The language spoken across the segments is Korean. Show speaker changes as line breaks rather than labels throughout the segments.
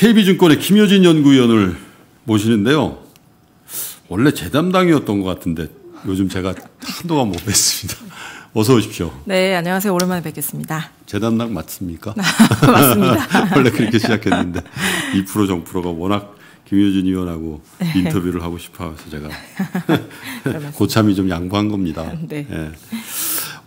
KB증권의 김효진 연구위원을 모시는데요. 원래 제 담당이었던 것 같은데 요즘 제가 한동안 못 뵀습니다. 어서 오십시오.
네, 안녕하세요. 오랜만에 뵙겠습니다.
제 담당 맞습니까? 맞습니다. 원래 그렇게 시작했는데 이 프로 정 프로가 워낙 김효진 위원하고 네. 인터뷰를 하고 싶어서 제가 고참이 좀 양보한 겁니다. 네. 네.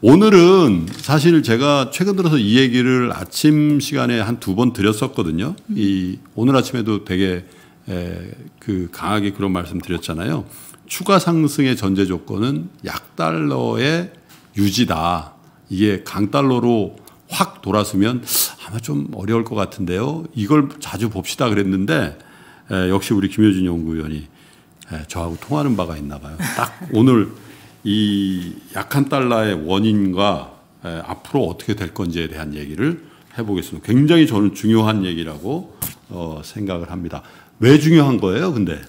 오늘은 사실 제가 최근 들어서 이 얘기를 아침 시간에 한 두 번 드렸었거든요. 이 오늘 아침에도 되게 에, 그 강하게 그런 말씀 드렸잖아요. 추가 상승의 전제 조건은 약달러의 유지다. 이게 강달러로 확 돌았으면 아마 좀 어려울 것 같은데요. 이걸 자주 봅시다 그랬는데 에, 역시 우리 김효진 연구위원이 에, 저하고 통하는 바가 있나 봐요. 딱 오늘 이 약한 달러의 원인과 앞으로 어떻게 될 건지에 대한 얘기를 해보겠습니다. 굉장히 저는 중요한 얘기라고 어, 생각을 합니다. 왜 중요한 거예요, 근데?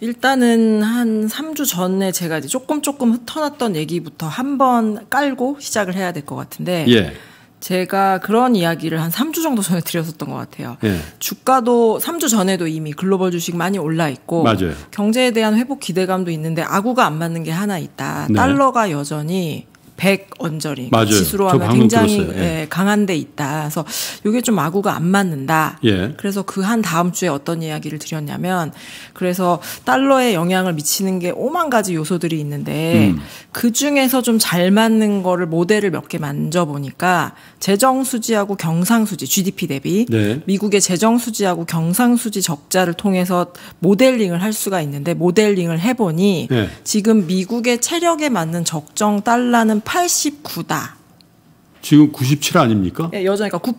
일단은 한 3주 전에 제가 이제 조금 조금 흩어놨던 얘기부터 한번 깔고 시작을 해야 될 것 같은데. 예. 제가 그런 이야기를 한 3주 정도 전에 드렸었던 것 같아요. 예. 주가도 3주 전에도 이미 글로벌 주식 많이 올라 있고 맞아요. 경제에 대한 회복 기대감도 있는데 아구가 안 맞는 게 하나 있다. 네. 달러가 여전히 백 언저리 그 맞아요. 지수로 하면 굉장히 예. 예, 강한데 있다. 그래서 이게 좀 마구가 안 맞는다. 예. 그래서 그 한 다음 주에 어떤 이야기를 드렸냐면 그래서 달러에 영향을 미치는 게 오만 가지 요소들이 있는데 음. 그 중에서 좀 잘 맞는 거를 모델을 몇 개 만져 보니까 재정 수지하고 경상 수지 GDP 대비 네. 미국의 재정 수지하고 경상 수지 적자를 통해서 모델링을 할 수가 있는데 모델링을 해보니 예. 지금 미국의 체력에 맞는 적정 달러는 89다.
지금 97 아닙니까?
예, 여전히 그러니까 9,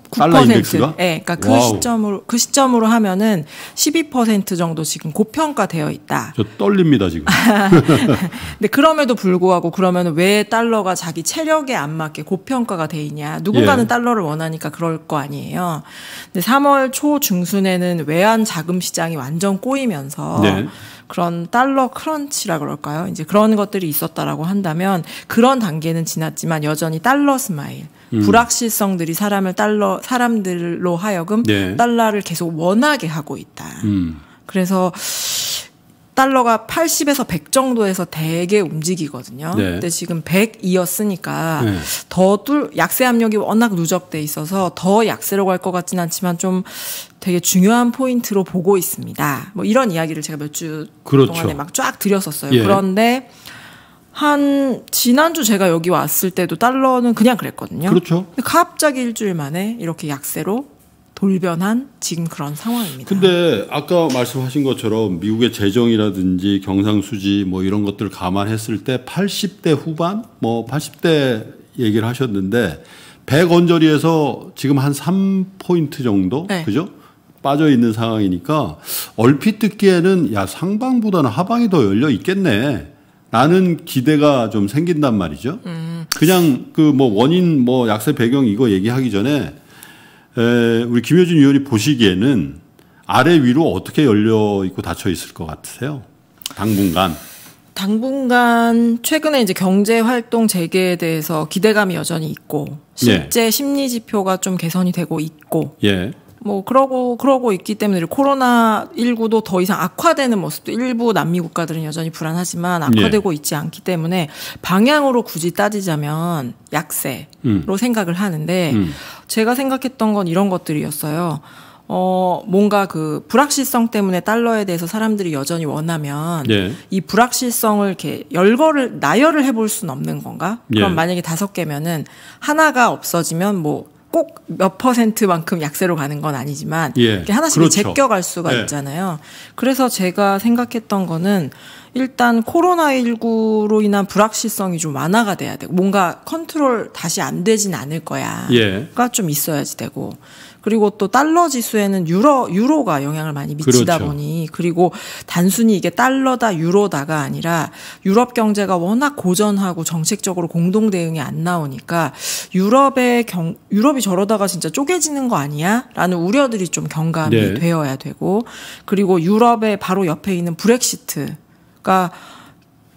9%. 예, 그러니까 그 와우. 시점으로 그 시점으로 하면은 12% 정도 지금 고평가되어 있다.
저 떨립니다 지금.
근데 그럼에도 불구하고 그러면 왜 달러가 자기 체력에 안 맞게 고평가가 돼 있냐? 누군가는 예. 달러를 원하니까 그럴 거 아니에요. 근데 3월 초 중순에는 외환 자금 시장이 완전 꼬이면서. 네. 그런 달러 크런치라 그럴까요? 이제 그런 것들이 있었다라고 한다면 그런 단계는 지났지만 여전히 달러 스마일 음. 불확실성들이 사람을 달러 사람들로 하여금 네. 달러를 계속 원하게 하고 있다. 음. 그래서 달러가 80에서 100 정도에서 대개 움직이거든요. 네. 근데 지금 100이었으니까 네. 더 뚫, 약세 압력이 워낙 누적돼 있어서 더 약세로 갈 것 같진 않지만 좀 되게 중요한 포인트로 보고 있습니다. 뭐 이런 이야기를 제가 몇주 그렇죠. 동안에 막 쫙 드렸었어요. 예. 그런데 한 지난주 제가 여기 왔을 때도 달러는 그냥 그랬거든요. 그렇죠. 근데 갑자기 일주일 만에 이렇게 약세로 돌변한 지금 그런 상황입니다.
근데 아까 말씀하신 것처럼 미국의 재정이라든지 경상수지 뭐 이런 것들을 감안했을 때 80대 후반 뭐 80대 얘기를 하셨는데 100원저리에서 지금 한 3포인트 정도 네. 그죠? 빠져 있는 상황이니까 얼핏 듣기에는 야 상방보다는 하방이 더 열려 있겠네. 라는 기대가 좀 생긴단 말이죠. 음. 그냥 그 뭐 원인 뭐 약세 배경 이거 얘기하기 전에 에, 우리 김효준 의원이 보시기에는 아래 위로 어떻게 열려 있고 닫혀 있을 것 같으세요? 당분간.
당분간 최근에 이제 경제 활동 재개에 대해서 기대감이 여전히 있고 예. 실제 예. 심리 지표가 좀 개선이 되고 있고 예. 뭐 그러고 그러고 있기 때문에 코로나 19도 더 이상 악화되는 모습도 일부 남미 국가들은 여전히 불안하지만 예. 악화되고 예. 있지 않기 때문에 방향으로 굳이 따지자면 약세로 음. 생각을 하는데 음. 제가 생각했던 건 이런 것들이었어요. 어, 뭔가 그 불확실성 때문에 달러에 대해서 사람들이 여전히 원하면 예. 이 불확실성을 이렇게 열거를 나열을 해볼 수는 없는 건가? 그럼 예. 만약에 다섯 개면은 하나가 없어지면 뭐 꼭몇 퍼센트만큼 약세로 가는 건 아니지만 예. 하나씩 그렇죠. 제껴갈 수가 예. 있잖아요. 그래서 제가 생각했던 거는 일단 코로나19로 인한 불확실성이 좀 완화가 돼야 되고 뭔가 컨트롤 다시 안 되진 않을 거야. 예. 가좀 있어야지 되고 그리고 또 달러 지수에는 유로 유로가 영향을 많이 미치다 그렇죠. 보니 그리고 단순히 이게 달러다 유로다가 아니라 유럽 경제가 워낙 고전하고 정책적으로 공동 대응이 안 나오니까 유럽의 경 유럽이 저러다가 진짜 쪼개지는 거 아니야라는 우려들이 좀 경감이 네. 되어야 되고 그리고 유럽의 바로 옆에 있는 브렉시트가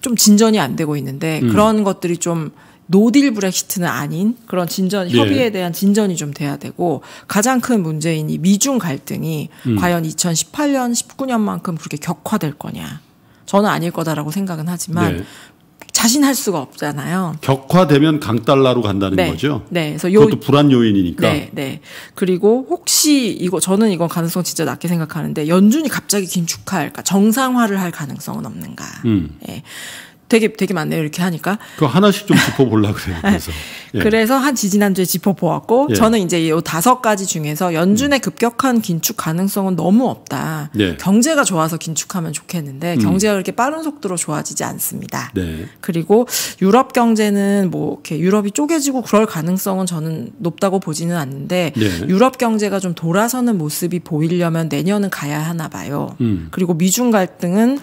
좀 진전이 안 되고 있는데 음. 그런 것들이 좀 노딜 브렉시트는 아닌 그런 진전 네. 협의에 대한 진전이 좀 돼야 되고 가장 큰 문제인 이 미중 갈등이 음. 과연 2018년 19년만큼 그렇게 격화될 거냐 저는 아닐 거다라고 생각은 하지만 네. 자신할 수가 없잖아요.
격화되면 강달러로 간다는 네. 거죠. 네, 그래서 요, 그것도 불안 요인이니까. 네,
네. 그리고 혹시 이거 저는 이건 가능성 진짜 낮게 생각하는데 연준이 갑자기 긴축할, 까 그러니까 정상화를 할 가능성은 없는가. 음. 네. 되게 되게 많네요. 이렇게 하니까.
그 하나씩 좀 짚어보려 그래요. 그래서.
예. 그래서 한 지지난주에 짚어보았고 예. 저는 이제 이 다섯 가지 중에서 연준의 음. 급격한 긴축 가능성은 너무 없다. 예. 경제가 좋아서 긴축하면 좋겠는데 음. 경제가 그렇게 빠른 속도로 좋아지지 않습니다. 네. 그리고 유럽 경제는 뭐 이렇게 유럽이 쪼개지고 그럴 가능성은 저는 높다고 보지는 않는데 네. 유럽 경제가 좀 돌아서는 모습이 보이려면 내년은 가야 하나 봐요. 음. 그리고 미중 갈등은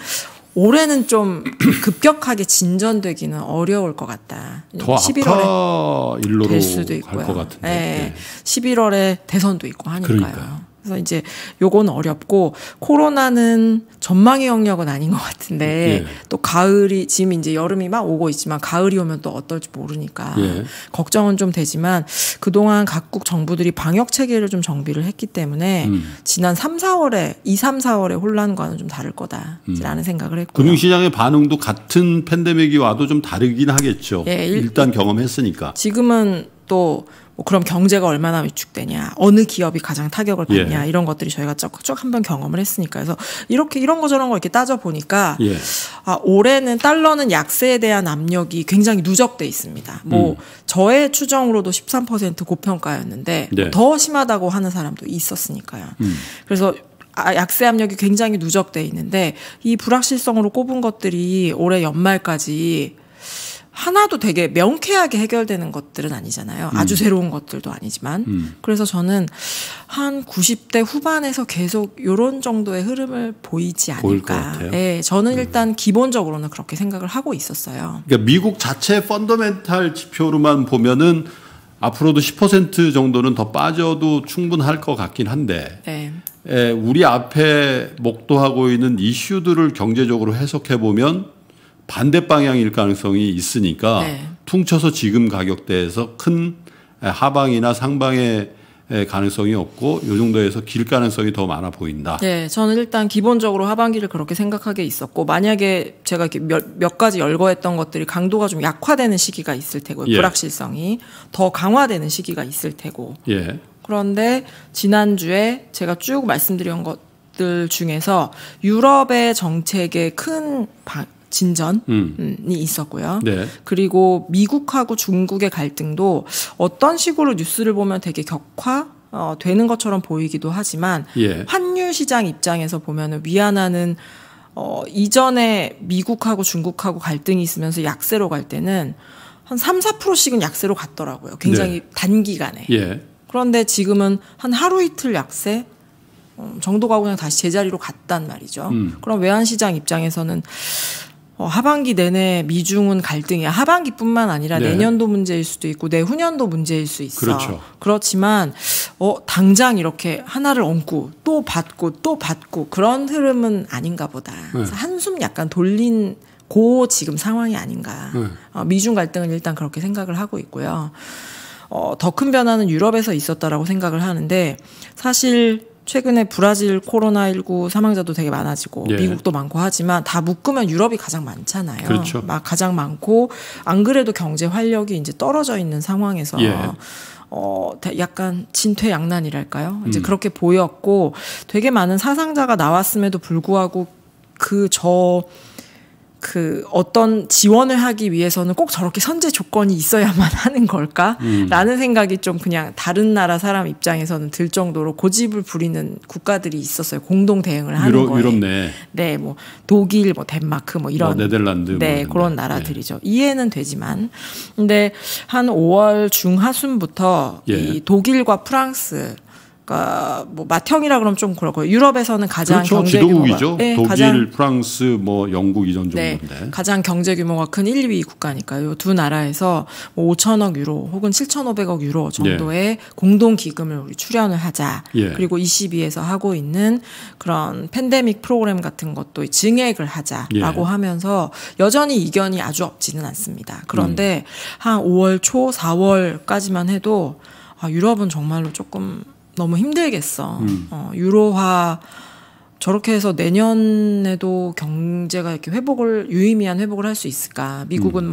올해는 좀 급격하게 진전되기는 어려울 것 같다. 더 11월에
일로로 될 수도 있고요. 예.
네. 11월에 대선도 있고 하니까요. 그러니까요. 그래서 이제 요건 어렵고 코로나는 전망의 영역은 아닌 것 같은데 예. 또 가을이 지금 이제 여름이 막 오고 있지만 가을이 오면 또 어떨지 모르니까 예. 걱정은 좀 되지만 그동안 각국 정부들이 방역 체계를 좀 정비를 했기 때문에 음. 지난 3, 4월에 2, 3, 4월에 혼란과는 좀 다를 거다라는 음. 생각을 했고 금융시장의
반응도 같은 팬데믹이 와도 좀 다르긴 하겠죠. 예, 일, 단 경험했으니까
지금은 또뭐 그럼 경제가 얼마나 위축되냐, 어느 기업이 가장 타격을 예. 받냐 예. 이런 것들이 저희가 쭉쭉 한번 경험을 했으니까 그래서 이렇게 이런 거 저런 거 이렇게 따져 보니까 예. 아, 올해는 달러는 약세에 대한 압력이 굉장히 누적돼 있습니다. 뭐 음. 저의 추정으로도 13% 고평가였는데 네. 뭐 더 심하다고 하는 사람도 있었으니까요. 음. 그래서 아, 약세 압력이 굉장히 누적돼 있는데 이 불확실성으로 꼽은 것들이 올해 연말까지 하나도 되게 명쾌하게 해결되는 것들은 아니잖아요. 아주 음. 새로운 것들도 아니지만. 음. 그래서 저는 한 90대 후반에서 계속 요런 정도의 흐름을 보이지 않을까. 예, 네, 저는 음. 일단 음. 기본적으로는 그렇게 생각을 하고 있었어요.
그러니까 미국 자체 펀더멘탈 지표로만 보면은 앞으로도 10% 정도는 더 빠져도 충분할 것 같긴 한데. 네. 에, 예, 우리 앞에 목도하고 있는 이슈들을 경제적으로 해석해 보면 반대 방향일 가능성이 있으니까 네. 퉁쳐서 지금 가격대에서 큰 하방이나 상방의 가능성이 없고 요 정도에서 길 가능성이 더 많아 보인다.
네, 저는 일단 기본적으로 하반기를 그렇게 생각하게 있었고 만약에 제가 몇, 몇 가지 열거했던 것들이 강도가 좀 약화되는 시기가 있을 테고 예. 불확실성이 더 강화되는 시기가 있을 테고. 예. 그런데 지난주에 제가 쭉 말씀드린 것들 중에서 유럽의 정책의 큰 방, 진전이 음. 있었고요. 네. 그리고 미국하고 중국의 갈등도 어떤 식으로 뉴스를 보면 되게 격화 어, 되는 것처럼 보이기도 하지만 예. 환율 시장 입장에서 보면은 위안화는 어, 이전에 미국하고 중국하고 갈등이 있으면서 약세로 갈 때는 한 3, 4%씩은 약세로 갔더라고요. 굉장히 네. 단기간에. 예. 그런데 지금은 한 하루 이틀 약세 어, 정도가 그냥 다시 제자리로 갔단 말이죠. 음. 그럼 외환시장 입장에서는 어, 하반기 내내 미중은 갈등이야. 하반기뿐만 아니라 네. 내년도 문제일 수도 있고 내후년도 문제일 수 있어. 그렇죠. 그렇지만 어 당장 이렇게 하나를 얹고 또 받고 또 받고 그런 흐름은 아닌가 보다. 네. 그래서 한숨 약간 돌린 고 지금 상황이 아닌가. 네. 어, 미중 갈등은 일단 그렇게 생각을 하고 있고요. 어, 더 큰 변화는 유럽에서 있었다라고 생각을 하는데 사실 최근에 브라질 코로나19 사망자도 되게 많아지고 예. 미국도 많고 하지만 다 묶으면 유럽이 가장 많잖아요. 그렇죠. 막 가장 많고 안 그래도 경제 활력이 이제 떨어져 있는 상황에서 예. 어, 약간 진퇴양난이랄까요? 이제 음. 그렇게 보였고 되게 많은 사상자가 나왔음에도 불구하고 그저 그 어떤 지원을 하기 위해서는 꼭 저렇게 선제 조건이 있어야만 하는 걸까라는 음. 생각이 좀 그냥 다른 나라 사람 입장에서는 들 정도로 고집을 부리는 국가들이 있었어요. 공동 대응을 하는 유럽, 거에. 유럽네. 네, 뭐 독일, 뭐 덴마크, 뭐 이런 어, 네덜란드, 네뭐 네, 그런 나라들이죠. 네. 이해는 되지만, 근데 한 5월 중하순부터 예. 이 독일과 프랑스 그러니까 뭐 맏형이라 그러면 좀 그렇고요. 유럽에서는 가장 그렇죠. 경제 지도국이죠. 규모가 네, 독일, 가장,
프랑스, 뭐 영국 이전 정도인데
네, 가장 경제 규모가 큰 1, 2위 국가니까요. 두 나라에서 뭐 5천억 유로 혹은 7,500억 유로 정도의 예. 공동 기금을 우리 출연을 하자. 예. 그리고 22에서 하고 있는 그런 팬데믹 프로그램 같은 것도 증액을 하자라고 예. 하면서 여전히 이견이 아주 없지는 않습니다. 그런데 음. 한 5월 초, 4월까지만 해도 아, 유럽은 정말로 조금 너무 힘들겠어. 음. 어, 유로화 저렇게 해서 내년에도 경제가 이렇게 회복을 유의미한 회복을 할 수 있을까? 미국은 음.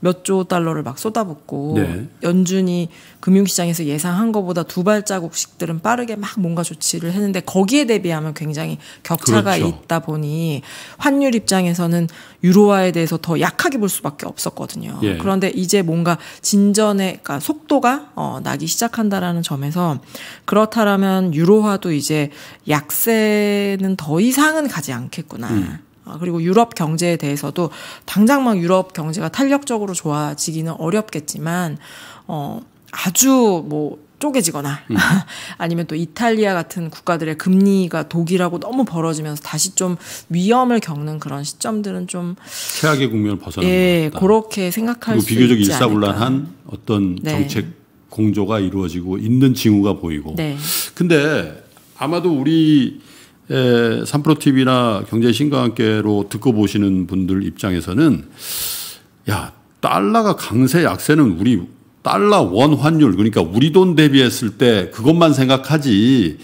막몇 조 달러를 막 쏟아붓고 네. 연준이 금융시장에서 예상한 것보다 두 발자국씩들은 빠르게 막 뭔가 조치를 했는데 거기에 대비하면 굉장히 격차가 그렇죠. 있다 보니 환율 입장에서는 유로화에 대해서 더 약하게 볼 수밖에 없었거든요. 예. 그런데 이제 뭔가 진전의 그러니까 속도가 어, 나기 시작한다라는 점에서 그렇다라면 유로화도 이제 약세 이제는 더 이상은 가지 않겠구나. 음. 아, 그리고 유럽 경제에 대해서도 당장 막 유럽 경제가 탄력적으로 좋아지기는 어렵겠지만 어 아주 뭐 쪼개지거나 음. 아니면 또 이탈리아 같은 국가들의 금리가 독일하고 너무 벌어지면서 다시 좀 위험을 겪는 그런 시점들은 좀
최악의 국면을 벗어나는
예, 것 그렇게 생각할 수 비교적 있지 일사불란한 않을까.
어떤 네. 정책 공조가 이루어지고 있는 징후가 보이고. 네. 근데 아마도 우리 예, 삼프로 TV나 경제신과함께로 듣고 보시는 분들 입장에서는 야 달러가 강세 약세는 우리 달러 원 환율 그러니까 우리 돈 대비했을 때 그것만 생각하지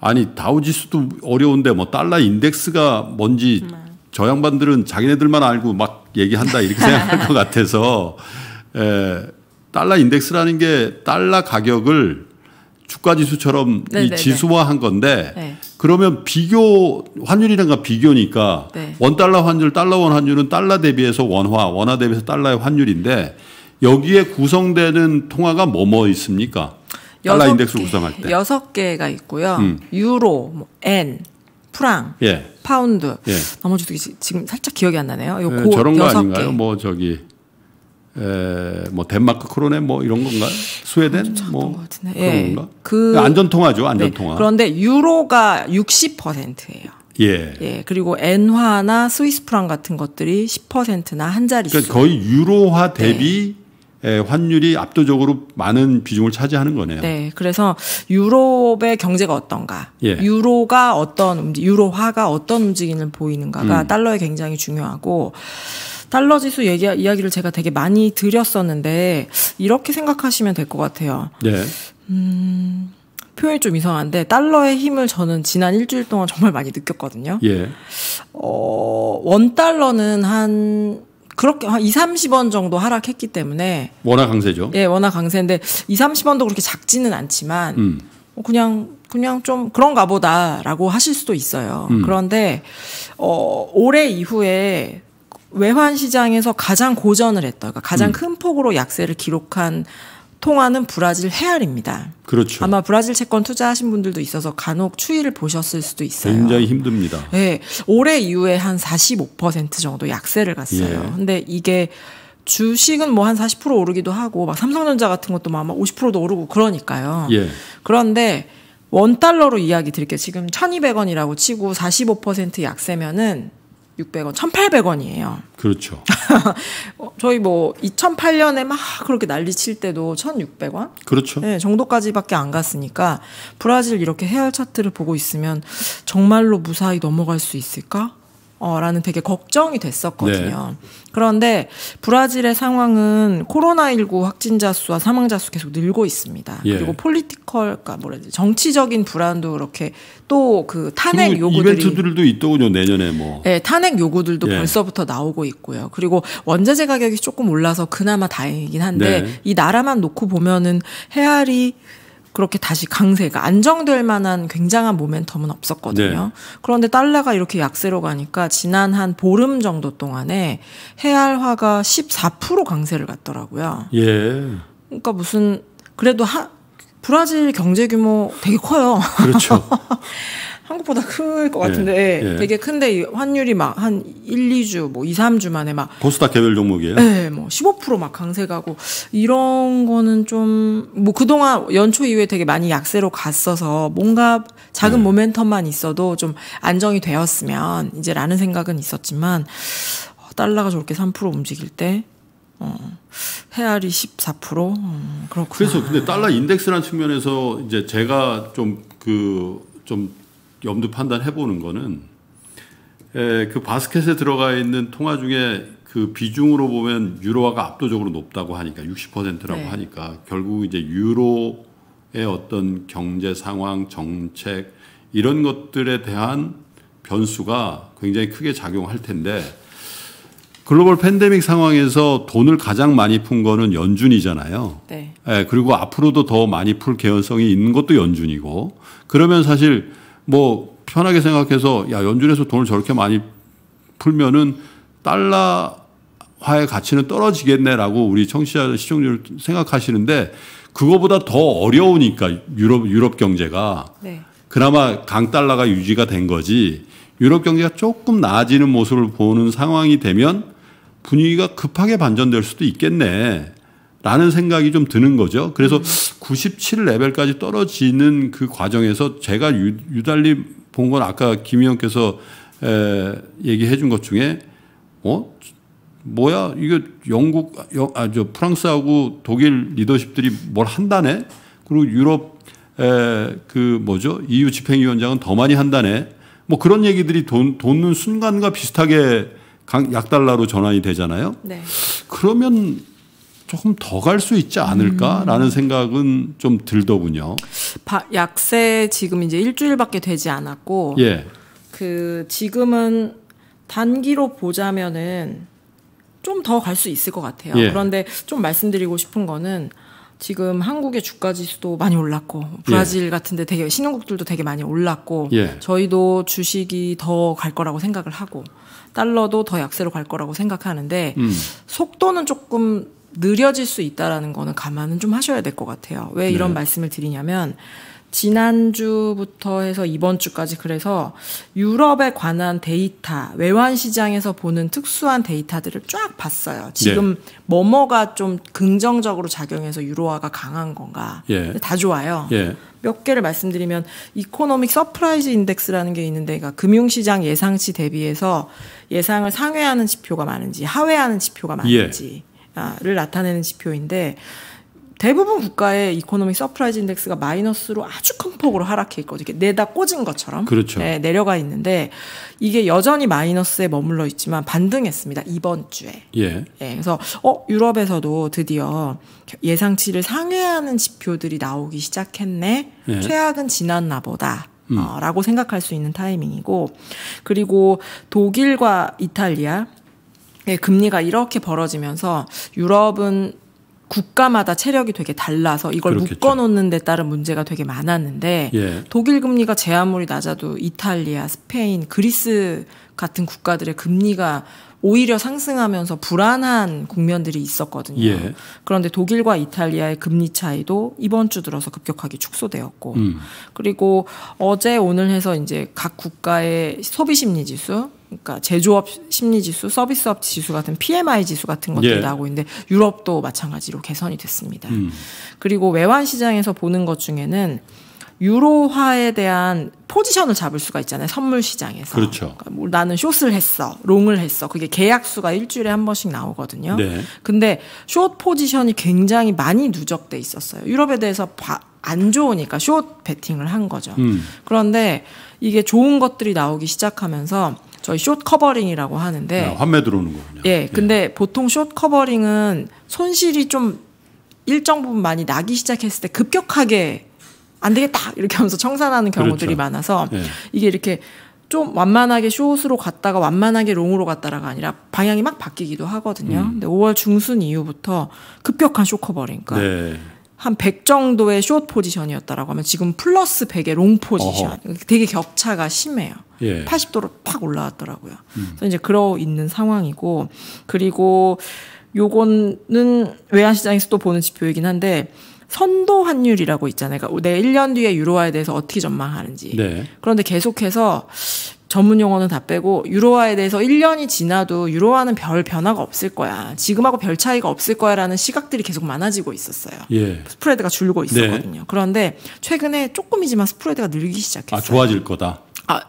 아니 다우지수도 어려운데 뭐 달러 인덱스가 뭔지 음. 저 양반들은 자기네들만 알고 막 얘기한다 이렇게 생각할 것 같아서 에, 예, 달러 인덱스라는 게 달러 가격을 주가 지수처럼 네네네. 이 네, 네, 네. 지수화한 건데 네. 그러면 비교 환율이란 가 비교니까 네. 원 달러 환율, 달러 원 환율은 달러 대비해서 원화, 원화 대비해서 달러의 환율인데 여기에 구성되는 통화가 뭐뭐 있습니까? 달러 인덱스 구성할 때
여섯 개가 있고요. 음. 유로, 뭐, 엔, 프랑, 예. 파운드. 예. 나머지도 지금 살짝 기억이 안 나네요. 요 네, 저런 거 아닌가요?
뭐 저기 에, 뭐 덴마크 크로네 뭐 이런 건가요? 스웨덴 아, 뭐 그런 예. 건가? 그 그러니까 안전 통화죠, 안전 통화. 네.
그런데 유로가 60%예요. 예. 예. 그리고 엔화나 스위스 프랑 같은 것들이 10%나 한 자리. 그러니까 거의
유로화 네. 대비 네. 예, 환율이 압도적으로 많은 비중을 차지하는 거네요.
네, 그래서 유럽의 경제가 어떤가, 예. 유로가 어떤 유로화가 어떤 움직임을 보이는가가 음. 달러에 굉장히 중요하고 달러 지수 얘기 이야기를 제가 되게 많이 드렸었는데 이렇게 생각하시면 될 것 같아요. 네. 음. 표현이 좀 이상한데 달러의 힘을 저는 지난 일주일 동안 정말 많이 느꼈거든요. 예. 어, 원 달러는 한 그렇게 한 2, 30원 정도 하락했기 때문에
원화 강세죠. 예,
워낙 강세인데 2, 30원도 그렇게 작지는 않지만 음. 뭐 그냥 그냥 좀 그런가 보다라고 하실 수도 있어요. 음. 그런데 어 올해 이후에 외환 시장에서 가장 고전을 했다가 가장 음. 큰 폭으로 약세를 기록한 통화는 브라질 헤알입니다. 그렇죠. 아마 브라질 채권 투자하신 분들도 있어서 간혹 추이를 보셨을 수도 있어요.
굉장히 힘듭니다.
네, 올해 이후에 한 45% 정도 약세를 갔어요. 예. 근데 이게 주식은 뭐 한 40% 오르기도 하고 막 삼성전자 같은 것도 막 뭐 아마 50%도 오르고 그러니까요. 예. 그런데 원 달러로 이야기 드릴게요. 지금 1,200원이라고 치고 45% 약세면은 600원, 1,800원이에요. 그렇죠. 어, 저희 뭐 2008년에 막 그렇게 난리 칠 때도 1,600원? 그렇죠. 네, 정도까지밖에 안 갔으니까 브라질 이렇게 해외 차트를 보고 있으면 정말로 무사히 넘어갈 수 있을까? 어, 라는 되게 걱정이 됐었거든요. 네. 그런데 브라질의 상황은 코로나19 확진자 수와 사망자 수 계속 늘고 있습니다. 예. 그리고 폴리티컬, 그러니까 뭐라 지 정치적인 불안도 이렇게 또 그 탄핵 요구들이 이벤트들도
있더군요 내년에 뭐.
네, 탄핵 요구들도 예. 벌써부터 나오고 있고요. 그리고 원자재 가격이 조금 올라서 그나마 다행이긴 한데 네. 이 나라만 놓고 보면은 헤아리 그렇게 다시 강세가 안정될 만한 굉장한 모멘텀은 없었거든요. 네. 그런데 달러가 이렇게 약세로 가니까 지난 한 보름 정도 동안에 해알화가 14% 강세를 갔더라고요. 예. 그러니까 무슨 그래도 하, 브라질 경제 규모 되게 커요. 그렇죠. 한국보다 클 것 같은데 예, 예, 예. 되게 큰데 환율이 막 한 1, 2주 뭐 2, 3주 만에 막
코스닥 개별 종목이에요. 네, 뭐
15%막 강세 가고 이런 거는 좀 뭐 그동안 연초 이후에 되게 많이 약세로 갔어서 뭔가 작은 예. 모멘텀만 있어도 좀 안정이 되었으면 이제라는 생각은 있었지만 어, 달러가 저렇게 3% 움직일 때 어, 헤아리 14% 음, 그렇고 그래서 근데 달러
인덱스라는 측면에서 이제 제가 좀 그좀 그좀 염두 판단해 보는 거는 에, 그 바스켓에 들어가 있는 통화 중에 그 비중으로 보면 유로화가 압도적으로 높다고 하니까 60%라고 네. 하니까 결국 이제 유로의 어떤 경제 상황, 정책 이런 것들에 대한 변수가 굉장히 크게 작용할 텐데 글로벌 팬데믹 상황에서 돈을 가장 많이 푼 거는 연준이잖아요. 네. 예, 그리고 앞으로도 더 많이 풀 개연성이 있는 것도 연준이고 그러면 사실 뭐 편하게 생각해서 야 연준에서 돈을 저렇게 많이 풀면은 달러화의 가치는 떨어지겠네라고 우리 청취자 시청률 생각하시는데 그거보다 더 어려우니까 유럽 유럽 경제가 네. 그나마 강 달러가 유지가 된 거지 유럽 경제가 조금 나아지는 모습을 보는 상황이 되면 분위기가 급하게 반전될 수도 있겠네. 라는 생각이 좀 드는 거죠. 그래서 97레벨까지 떨어지는 그 과정에서 제가 유, 달리 본 건 아까 김 의원께서 에, 얘기해 준 것 중에 어? 뭐야? 이게 영국, 아, 저 프랑스하고 독일 리더십들이 뭘 한다네? 그리고 유럽 에, 그 뭐죠? EU 집행위원장은 더 많이 한다네? 뭐 그런 얘기들이 돈, 돋는 순간과 비슷하게 약 달러로 전환이 되잖아요. 네. 그러면 조금 더 갈 수 있지 않을까라는 음. 생각은 좀 들더군요.
바, 약세 지금 이제 일주일밖에 되지 않았고, 예. 그 지금은 단기로 보자면은 좀 더 갈 수 있을 것 같아요. 예. 그런데 좀 말씀드리고 싶은 거는 지금 한국의 주가 지수도 많이 올랐고 예. 브라질 예. 같은데 되게 신흥국들도 되게 많이 올랐고 예. 저희도 주식이 더 갈 거라고 생각을 하고 달러도 더 약세로 갈 거라고 생각하는데 음. 속도는 조금 느려질 수 있다라는 거는 감안은 좀 하셔야 될 것 같아요. 왜 네. 이런 네. 말씀을 드리냐면 지난주부터 해서 이번 주까지 그래서 유럽에 관한 데이터, 외환 시장에서 보는 특수한 데이터들을 쫙 봤어요. 지금 예. 뭐뭐가 좀 긍정적으로 작용해서 유로화가 강한 건가? 예. 다 좋아요. 예. 몇 개를 말씀드리면 이코노믹 서프라이즈 인덱스라는 게 있는데 그러니까 금융 시장 예상치 대비해서 예상을 상회하는 지표가 많은지 하회하는 지표가 예. 많은지 를 나타내는 지표인데 대부분 국가의 이코노믹 서프라이즈 인덱스가 마이너스로 아주 큰 폭으로 하락해 있거든요. 내다 꽂은 것처럼 그렇죠. 네, 내려가 있는데 이게 여전히 마이너스에 머물러 있지만 반등했습니다. 이번 주에. 예. 네, 그래서 어 유럽에서도 드디어 예상치를 상회하는 지표들이 나오기 시작했네. 예. 최악은 지났나 보다. 음. 어, 라고 생각할 수 있는 타이밍이고 그리고 독일과 이탈리아 네, 금리가 이렇게 벌어지면서 유럽은 국가마다 체력이 되게 달라서 이걸 그렇겠죠. 묶어놓는 데 따른 문제가 되게 많았는데 예. 독일 금리가 제 아무리 낮아도 이탈리아, 스페인, 그리스 같은 국가들의 금리가 오히려 상승하면서 불안한 국면들이 있었거든요. 예. 그런데 독일과 이탈리아의 금리 차이도 이번 주 들어서 급격하게 축소되었고, 음. 그리고 어제 오늘 해서 이제 각 국가의 소비 심리 지수, 그러니까 제조업 심리 지수, 서비스업 지수 같은 PMI 지수 같은 것들이 예. 나오고 있는데 유럽도 마찬가지로 개선이 됐습니다. 음. 그리고 외환 시장에서 보는 것 중에는 유로화에 대한 포지션을 잡을 수가 있잖아요. 선물 시장에서. 그렇죠. 그러니까 뭐 나는 숏을 했어. 롱을 했어. 그게 계약 수가 일주일에 한 번씩 나오거든요. 네. 근데 숏 포지션이 굉장히 많이 누적돼 있었어요. 유럽에 대해서 바, 안 좋으니까 숏 베팅을 한 거죠. 음. 그런데 이게 좋은 것들이 나오기 시작하면서 저희 숏 커버링이라고 하는데 아, 환매 들어오는 거군요. 예, 예. 근데 보통 숏 커버링은 손실이 좀 일정 부분 많이 나기 시작했을 때 급격하게 안 되겠다 이렇게 하면서 청산하는 경우들이 그렇죠. 많아서 예. 이게 이렇게 좀 완만하게 숏으로 갔다가 완만하게 롱으로 갔다가 아니라 방향이 막 바뀌기도 하거든요. 음. 근데 5월 중순 이후부터 급격한 숏 커버링. 그러니까 네. 한100 정도의 숏 포지션이었다라고 하면 지금 플러스 100의 롱 포지션. 어허. 되게 격차가 심해요. 예. 80도로 팍 올라왔더라고요. 음. 그래서 이제 그러 있는 상황이고 그리고 요거는 외환 시장에서 또 보는 지표이긴 한데 선도 환율이라고 있잖아요. 그러니까 내 1년 뒤에 유로화에 대해서 어떻게 전망하는지. 네. 그런데 계속해서 전문 용어는 다 빼고 유로화에 대해서 1년이 지나도 유로화는 별 변화가 없을 거야. 지금하고 별 차이가 없을 거야라는 시각들이 계속 많아지고 있었어요. 예. 스프레드가 줄고 네. 있었거든요. 네. 그런데 최근에 조금이지만 스프레드가 늘기 시작했어요. 아, 좋아질 거다. 아,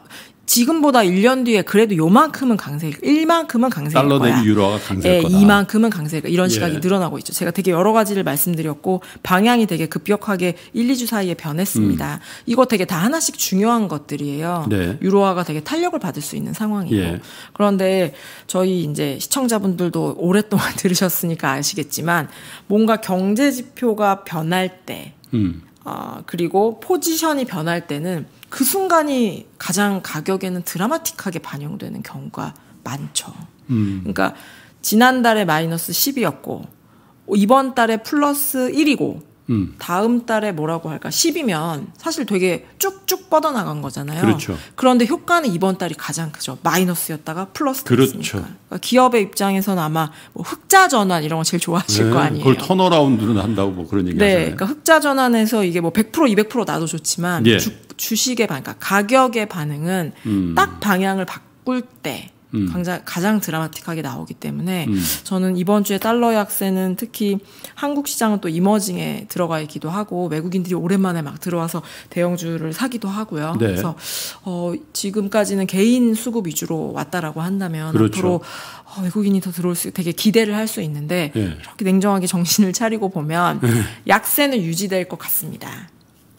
지금보다 1년 뒤에 그래도 요만큼은 강세, 1만큼은 강세. 달러 대비
유로가 강세. 예, 거 2만큼은
강세. 이런 예. 시각이 예. 늘어나고 있죠. 제가 되게 여러 가지를 말씀드렸고 방향이 되게 급격하게 1, 2주 사이에 변했습니다. 음. 이거 되게 다 하나씩 중요한 것들이에요. 네. 유로화가 되게 탄력을 받을 수 있는 상황이고. 예. 그런데 저희 이제 시청자분들도 오랫동안 들으셨으니까 아시겠지만 뭔가 경제 지표가 변할 때 음. 아, 그리고 포지션이 변할 때는 그 순간이 가장 가격에는 드라마틱하게 반영되는 경우가 많죠. 음. 그러니까 지난달에 마이너스 10이었고 이번 달에 플러스 1이고 음. 다음 달에 뭐라고 할까 10이면 사실 되게 쭉쭉 뻗어나간 거잖아요. 그렇죠. 그런데 효과는 이번 달이 가장 크죠. 마이너스였다가 플러스 그렇죠. 그러니까 기업의 입장에서는 아마 뭐 흑자 전환 이런 거 제일 좋아하실 네, 거 아니에요. 그걸
터너라운드는 한다고 뭐 그런 얘기 네, 하잖아요. 그러니까
흑자 전환에서 이게 뭐 100% 200% 나도 좋지만 예. 주, 식의 반, 그러니까 가격의 반응은 음. 딱 방향을 바꿀 때 음. 강자, 가장 드라마틱하게 나오기 때문에 음. 저는 이번 주에 달러 약세는 특히 한국 시장은 또 이머징에 들어가 있기도 하고 외국인들이 오랜만에 막 들어와서 대형주를 사기도 하고요. 네. 그래서 어, 지금까지는 개인 수급 위주로 왔다라고 한다면 그렇죠. 앞으로 어, 외국인이 더 들어올 수 되게 기대를 할 수 있는데 네. 이렇게 냉정하게 정신을 차리고 보면 예. 약세는 유지될 것 같습니다.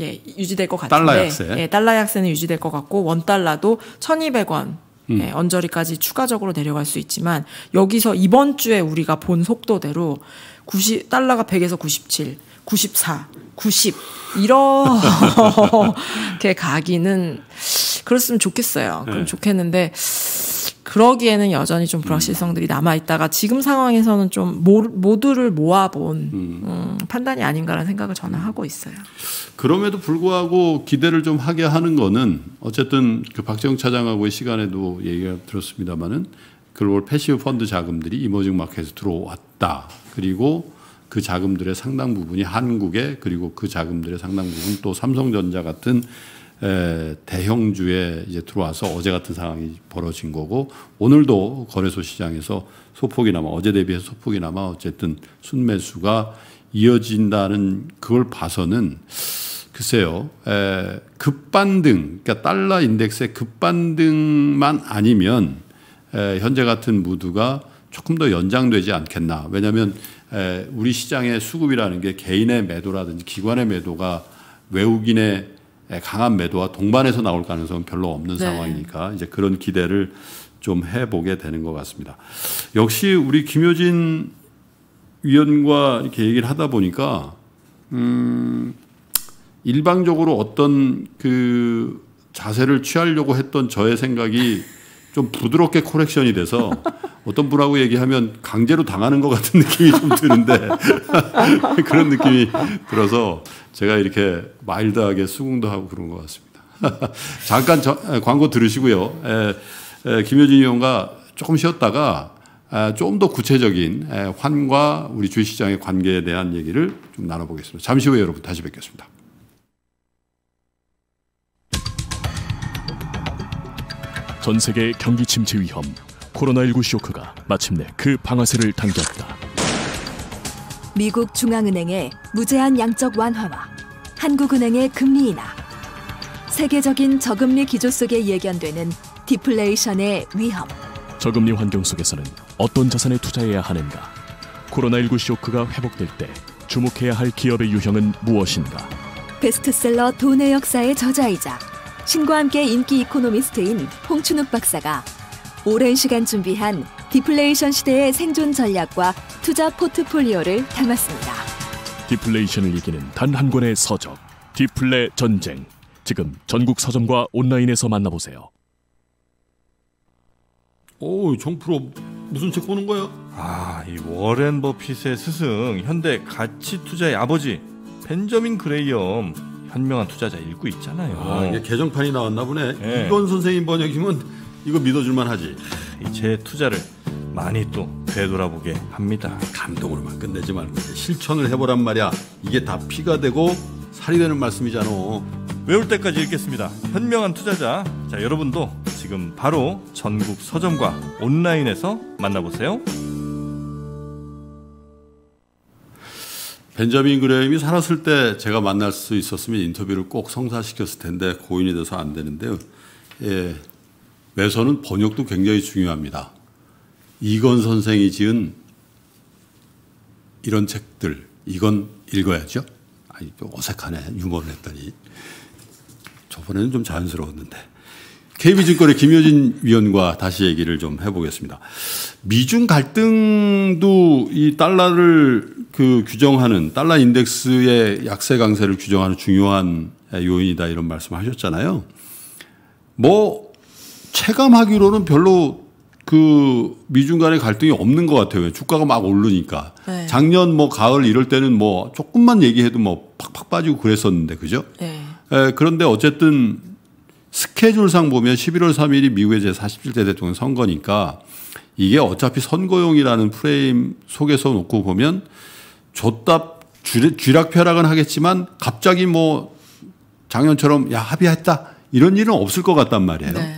예, 유지될 것 같은데 달러 약세. 예, 달러 약세는 유지될 것 같고 원 달러도 1,200원 음. 네, 언저리까지 추가적으로 내려갈 수 있지만 여기서 이번 주에 우리가 본 속도대로 90 달러가 100에서 97, 94, 90 이렇게 가기는 그렇으면 좋겠어요. 그럼 네. 좋겠는데 그러기에는 여전히 좀 불확실성들이 음. 남아 있다가 지금 상황에서는 좀 모, 두를 모아본 음. 음, 판단이 아닌가라는 생각을 저는 음. 하고 있어요.
그럼에도 불구하고 기대를 좀 하게 하는 거는 어쨌든 그 박재영 차장하고의 시간에도 얘기가 들었습니다만은 글로벌 패시브 펀드 자금들이 이머징 마켓에 들어왔다. 그리고 그 자금들의 상당 부분이 한국에 그리고 그 자금들의 상당 부분 또 삼성전자 같은 대형주에 이제 들어와서 어제 같은 상황이 벌어진 거고 오늘도 거래소 시장에서 소폭이나마 어제 대비해서 소폭이나마 어쨌든 순매수가 이어진다는 그걸 봐서는 글쎄요 에, 급반등 그러니까 달러 인덱스의 급반등만 아니면 에, 현재 같은 무드가 조금 더 연장되지 않겠나 왜냐하면 에, 우리 시장의 수급이라는 게 개인의 매도라든지 기관의 매도가 외국인의 예, 강한 매도와 동반해서 나올 가능성은 별로 없는 네. 상황이니까 이제 그런 기대를 좀 해보게 되는 것 같습니다. 역시 우리 김효진 위원과 이렇게 얘기를 하다 보니까 음 일방적으로 어떤 그 자세를 취하려고 했던 저의 생각이 좀 부드럽게 코렉션이 돼서 어떤 분하고 얘기하면 강제로 당하는 것 같은 느낌이 좀 드는데 그런 느낌이 들어서 제가 이렇게 마일드하게 수긍도 하고 그런 것 같습니다. 잠깐 저, 광고 들으시고요. 에, 에, 김효진 의원과 조금 쉬었다가 조더 구체적인 환과 우리 주시장의 관계에 대한 얘기를 좀 나눠보겠습니다. 잠시 후에 여러분 다시 뵙겠습니다. 전 세계 경기 침체 위험, 코로나19 쇼크가 마침내 그 방아쇠를 당겼다.
미국 중앙은행의 무제한 양적 완화와 한국은행의 금리 인하, 세계적인 저금리 기조 속에 예견되는 디플레이션의 위험.
저금리 환경 속에서는 어떤 자산에 투자해야 하는가? 코로나19 쇼크가 회복될 때 주목해야 할 기업의
유형은 무엇인가? 베스트셀러 돈의 역사의 저자이자 신과 함께 인기 이코노미스트인 홍춘욱 박사가 오랜 시간 준비한 디플레이션 시대의 생존 전략과 투자 포트폴리오를 담았습니다.
디플레이션을 이기는 단 한 권의 서적, 디플레 전쟁. 지금 전국 서점과 온라인에서 만나보세요. 오, 정프로 무슨 책 보는 거야? 아, 이 워렌 버핏의 스승, 현대 가치 투자의 아버지 벤저민 그레이엄 현명한 투자자 읽고 있잖아요. 아, 이게 개정판이 나왔나 보네. 네. 이건 선생님 번역이면 이거 믿어줄만 하지. 제 투자를 많이 또 되돌아보게 합니다. 감동으로만 끝내지 말고 실천을 해보란 말이야. 이게 다 피가 되고 살이 되는 말씀이잖아. 외울 때까지 읽겠습니다. 현명한 투자자. 자, 여러분도 지금 바로 전국 서점과 온라인에서 만나보세요. 벤자민 그레임이 살았을 때 제가 만날 수 있었으면 인터뷰를 꼭 성사시켰을 텐데 고인이 돼서 안 되는데요. 예, 외서는 번역도 굉장히 중요합니다. 이건 선생이 지은 이런 책들, 이건 읽어야죠. 아니, 또 어색하네. 유머를 했더니. 저번에는 좀 자연스러웠는데. KB증권의 김효진 위원과 다시 얘기를 좀 해보겠습니다. 미중 갈등도 이 달러를 그 규정하는 달러 인덱스의 약세 강세를 규정하는 중요한 요인이다 이런 말씀하셨잖아요. 뭐 체감하기로는 별로 그 미중 간의 갈등이 없는 것 같아요. 주가가 막 오르니까. 네. 작년 뭐 가을 이럴 때는 뭐 조금만 얘기해도 뭐 팍팍 빠지고 그랬었는데 그죠? 네. 에, 예, 그런데 어쨌든 스케줄상 보면 11월 3일이 미국의 제47대 대통령 선거니까 이게 어차피 선거용이라는 프레임 속에서 놓고 보면 줬다 쥐락펴락은 하겠지만 갑자기 뭐 작년처럼 야 합의했다 이런 일은 없을 것 같단 말이에요. 네.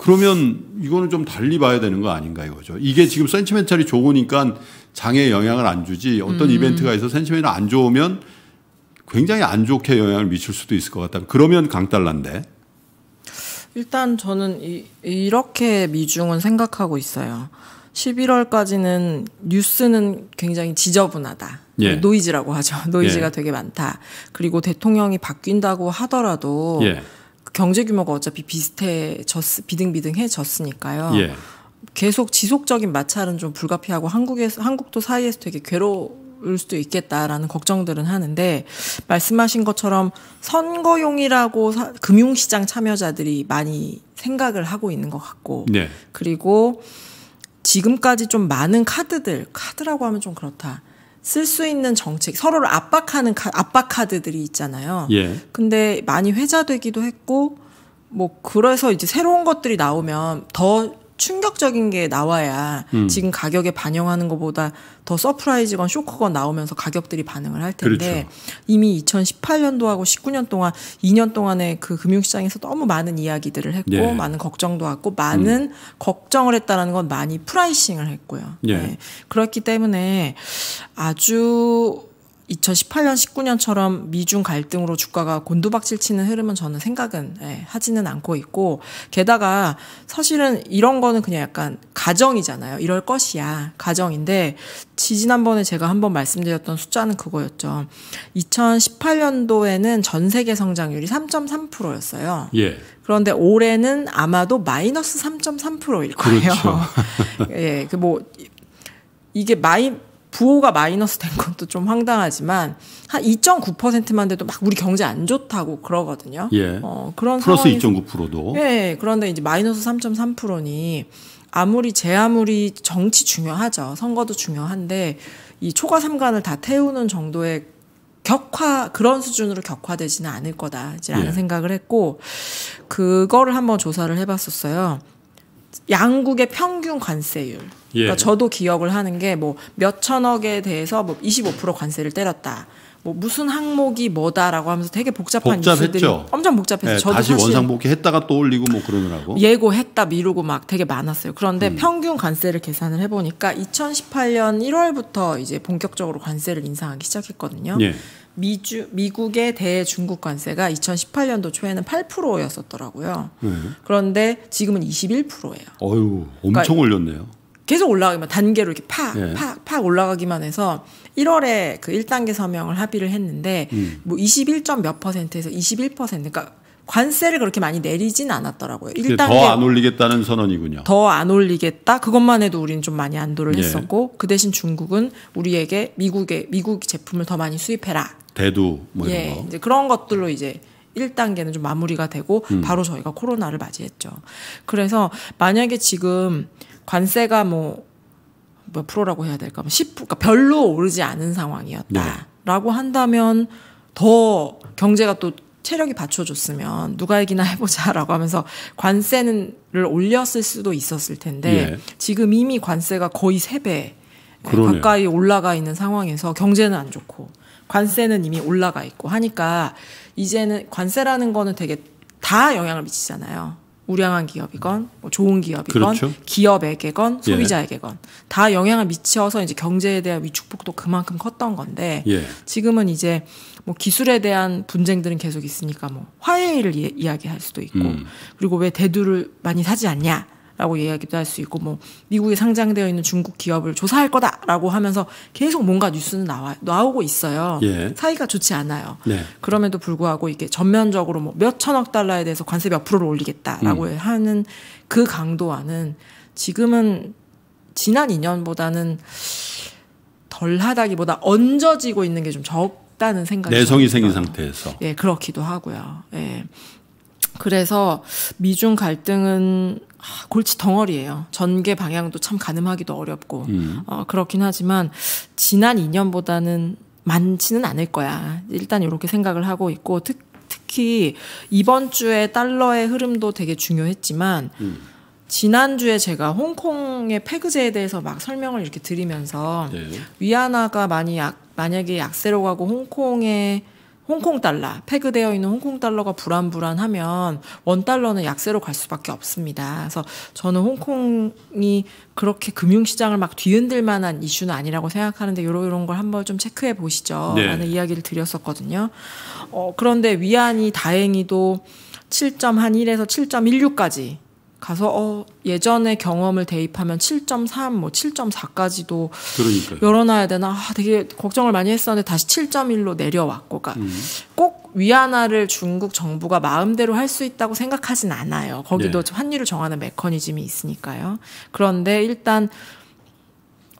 그러면 이거는 좀 달리 봐야 되는 거 아닌가 이거죠. 이게 지금 센티멘탈이 좋으니까 장에 영향을 안 주지 어떤 음. 이벤트가 있어 센티멘탈 이안 좋으면 굉장히 안 좋게 영향을 미칠 수도 있을 것 같다. 그러면 강달란데.
일단 저는 이, 이렇게 미중은 생각하고 있어요. 11월까지는 뉴스는 굉장히 지저분하다. 예. 그 노이즈라고 하죠. 노이즈가 예. 되게 많다. 그리고 대통령이 바뀐다고 하더라도 예. 경제 규모가 어차피 비슷해졌 비등비등해졌으니까요. 예. 계속 지속적인 마찰은 좀 불가피하고 한국에서 한국도 사이에서 되게 괴로울 수도 있겠다라는 걱정들은 하는데 말씀하신 것처럼 선거용이라고 사, 금융시장 참여자들이 많이 생각을 하고 있는 것 같고 예. 그리고 지금까지 좀 많은 카드들 카드라고 하면 좀 그렇다 쓸수 있는 정책 서로를 압박하는 카, 압박 카드들이 있잖아요. 예. 근데 많이 회자되기도 했고 뭐 그래서 이제 새로운 것들이 나오면 더 충격적인 게 나와야 음. 지금 가격에 반영하는 것보다 더 서프라이즈건 쇼크건 나오면서 가격들이 반응을 할 텐데 그렇죠. 이미 2018년도하고 19년 동안 2년 동안에그 금융시장에서 너무 많은 이야기들을 했고 예. 많은 걱정도 왔고 많은 음. 걱정을 했다라는 건 많이 프라이싱을 했고요. 예. 네. 그렇기 때문에 아주 2018년, 19년처럼 미중 갈등으로 주가가 곤두박질 치는 흐름은 저는 생각은 예, 하지는 않고 있고, 게다가 사실은 이런 거는 그냥 약간 가정이잖아요. 이럴 것이야. 가정인데, 지지난번에 제가 한번 말씀드렸던 숫자는 그거였죠. 2018년도에는 전 세계 성장률이 3.3%였어요. 예. 그런데 올해는 아마도 마이너스 3.3%일 거예요. 그렇죠. 예, 그 뭐 이게 마이 부호가 마이너스 된 것도 좀 황당하지만 한 2.9%만 돼도 막 우리 경제 안 좋다고 그러거든요. 예. 어, 그런 플러스
2.9%도.
예. 그런데 이제 마이너스 3.3%니 아무리 제 아무리 정치 중요하죠. 선거도 중요한데 이 초과 삼관을 다 태우는 정도의 격화 그런 수준으로 격화되지는 않을 거다라는 예. 생각을 했고 그거를 한번 조사를 해봤었어요. 양국의 평균 관세율. 그러니까 예. 그러니까 저도 기억을 하는 게 뭐 몇 천억에 대해서 뭐 25% 관세를 때렸다. 뭐 무슨 항목이 뭐다라고 하면서 되게 복잡한 복잡했죠. 뉴스들이 엄청 복잡해서 네, 예, 저도 다시 원상복귀
했다가 또 올리고 뭐 그러느라고
예고했다 미루고 막 되게 많았어요. 그런데 음. 평균 관세를 계산을 해보니까 2018년 1월부터 이제 본격적으로 관세를 인상하기 시작했거든요. 예. 미주, 미국의 대중국 관세가 2018년도 초에는 8%였었더라고요. 네. 그런데 지금은 21%예요.
어유 엄청 그러니까 올렸네요.
계속 올라가기만 단계로 이렇게 팍, 네. 팍, 팍 올라가기만 해서 1월에 그 1단계 서명을 합의를 했는데 음. 뭐 21. 몇 퍼센트에서 21% 그러니까 관세를 그렇게 많이 내리진 않았더라고요. 더 안
올리겠다는 선언이군요.
더 안 올리겠다. 그것만 해도 우리는 좀 많이 안도를 예. 했었고 그 대신 중국은 우리에게 미국의 미국 제품을 더 많이 수입해라. 대두 뭐 이런 예, 거. 이제 그런 것들로 이제 1단계는 좀 마무리가 되고 음. 바로 저희가 코로나를 맞이했죠. 그래서 만약에 지금 관세가 뭐몇 뭐 프로라고 해야 될까? 10, 뭐 그러니까 별로 오르지 않은 상황이었다라고 네. 한다면 더 경제가 또 체력이 받쳐줬으면 누가 이기나 해보자라고 하면서 관세를 올렸을 수도 있었을 텐데 예. 지금 이미 관세가 거의 세배 네, 가까이 올라가 있는 상황에서 경제는 안 좋고 관세는 이미 올라가 있고 하니까 이제는 관세라는 거는 되게 다 영향을 미치잖아요. 우량한 기업이건 뭐 좋은 기업이건 그렇죠. 기업에게건 예. 소비자에게건 예. 다 영향을 미쳐서 이제 경제에 대한 위축폭도 그만큼 컸던 건데 예. 지금은 이제 뭐 기술에 대한 분쟁들은 계속 있으니까 뭐 화해를 예, 이야기할 수도 있고 음. 그리고 왜 대두를 많이 사지 않냐 라고 이야기도 할 수 있고, 뭐, 미국에 상장되어 있는 중국 기업을 조사할 거다! 라고 하면서 계속 뭔가 뉴스는 나와, 나오고 있어요. 예. 사이가 좋지 않아요. 네. 그럼에도 불구하고 이게 전면적으로 뭐 몇천억 달러에 대해서 관세 몇 프로를 올리겠다라고 음. 하는 그 강도와는 지금은 지난 2년보다는 덜 하다기보다 얹어지고 있는 게 좀 적다는 생각이 내성이 생긴
상태에서.
예, 그렇기도 하고요. 예. 그래서 미중 갈등은 아, 골치 덩어리예요. 전개 방향도 참 가늠하기도 어렵고 음. 어, 그렇긴 하지만 지난 2년보다는 많지는 않을 거야. 일단 이렇게 생각을 하고 있고 특, 특히 이번 주에 달러의 흐름도 되게 중요했지만 음. 지난주에 제가 홍콩의 폐그제에 대해서 막 설명을 이렇게 드리면서 네. 위안화가 많이 약, 만약에 약세로 가고 홍콩의 홍콩 달러, 패그되어 있는 홍콩 달러가 불안불안하면 원 달러는 약세로 갈 수밖에 없습니다. 그래서 저는 홍콩이 그렇게 금융시장을 막 뒤흔들 만한 이슈는 아니라고 생각하는데 요런 요런 걸 한번 좀 체크해 보시죠. 네. 라는 이야기를 드렸었거든요. 어, 그런데 위안이 다행히도 7.1에서 7.16까지 가서 어 예전의 경험을 대입하면 7.3, 뭐 7.4까지도 그러니까요. 열어놔야 되나 아, 되게 걱정을 많이 했었는데 다시 7.1로 내려왔고, 그러니까 음. 꼭 위안화를 중국 정부가 마음대로 할 수 있다고 생각하진 않아요. 거기도 네. 환율을 정하는 메커니즘이 있으니까요. 그런데 일단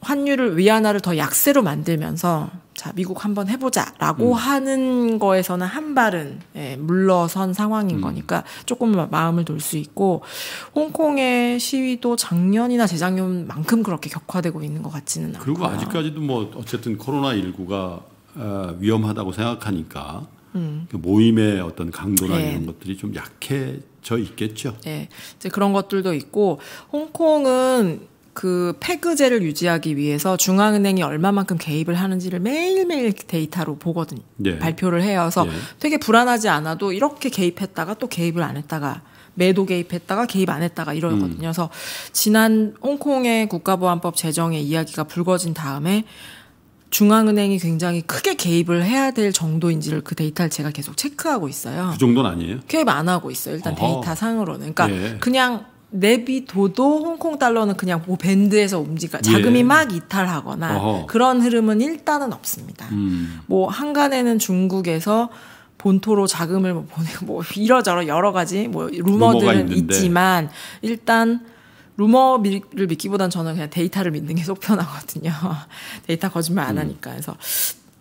환율을 위안화를 더 약세로 만들면서 자 미국 한번 해보자라고 음. 하는 거에서는 한 발은 예, 물러선 상황인 음. 거니까 조금 마음을 돌 수 있고 홍콩의 시위도 작년이나 재작년만큼 그렇게 격화되고 있는 것 같지는 않고 그리고 아직까지도
뭐 어쨌든 코로나 19가 아, 위험하다고 생각하니까 음. 그 모임의 어떤 강도나 네. 이런 것들이 좀 약해져 있겠죠.
네, 이제 그런 것들도 있고 홍콩은 그 폐그제를 유지하기 위해서 중앙은행이 얼마만큼 개입을 하는지를 매일매일 데이터로 보거든요. 예. 발표를 해서 예. 되게 불안하지 않아도 이렇게 개입했다가 또 개입을 안 했다가 매도 개입했다가 개입 안 했다가 이러거든요. 음. 그래서 지난 홍콩의 국가보안법 제정의 이야기가 불거진 다음에 중앙은행이 굉장히 크게 개입을 해야 될 정도인지를 그 데이터를 제가 계속 체크하고 있어요. 그
정도는 아니에요?
개입 안 하고 있어요. 일단 어허. 데이터 상으로는. 그러니까 예. 그냥 내비도도 홍콩 달러는 그냥 뭐 밴드에서 움직여 자금이 예. 막 이탈하거나 어허. 그런 흐름은 일단은 없습니다. 음. 뭐 한간에는 중국에서 본토로 자금을 뭐 보내고 뭐 이러저러 여러 가지 뭐 루머들은 있지만 일단 루머를 믿기보단 저는 그냥 데이터를 믿는 게속 편하거든요. 데이터 거짓말 안 음. 하니까. 그래서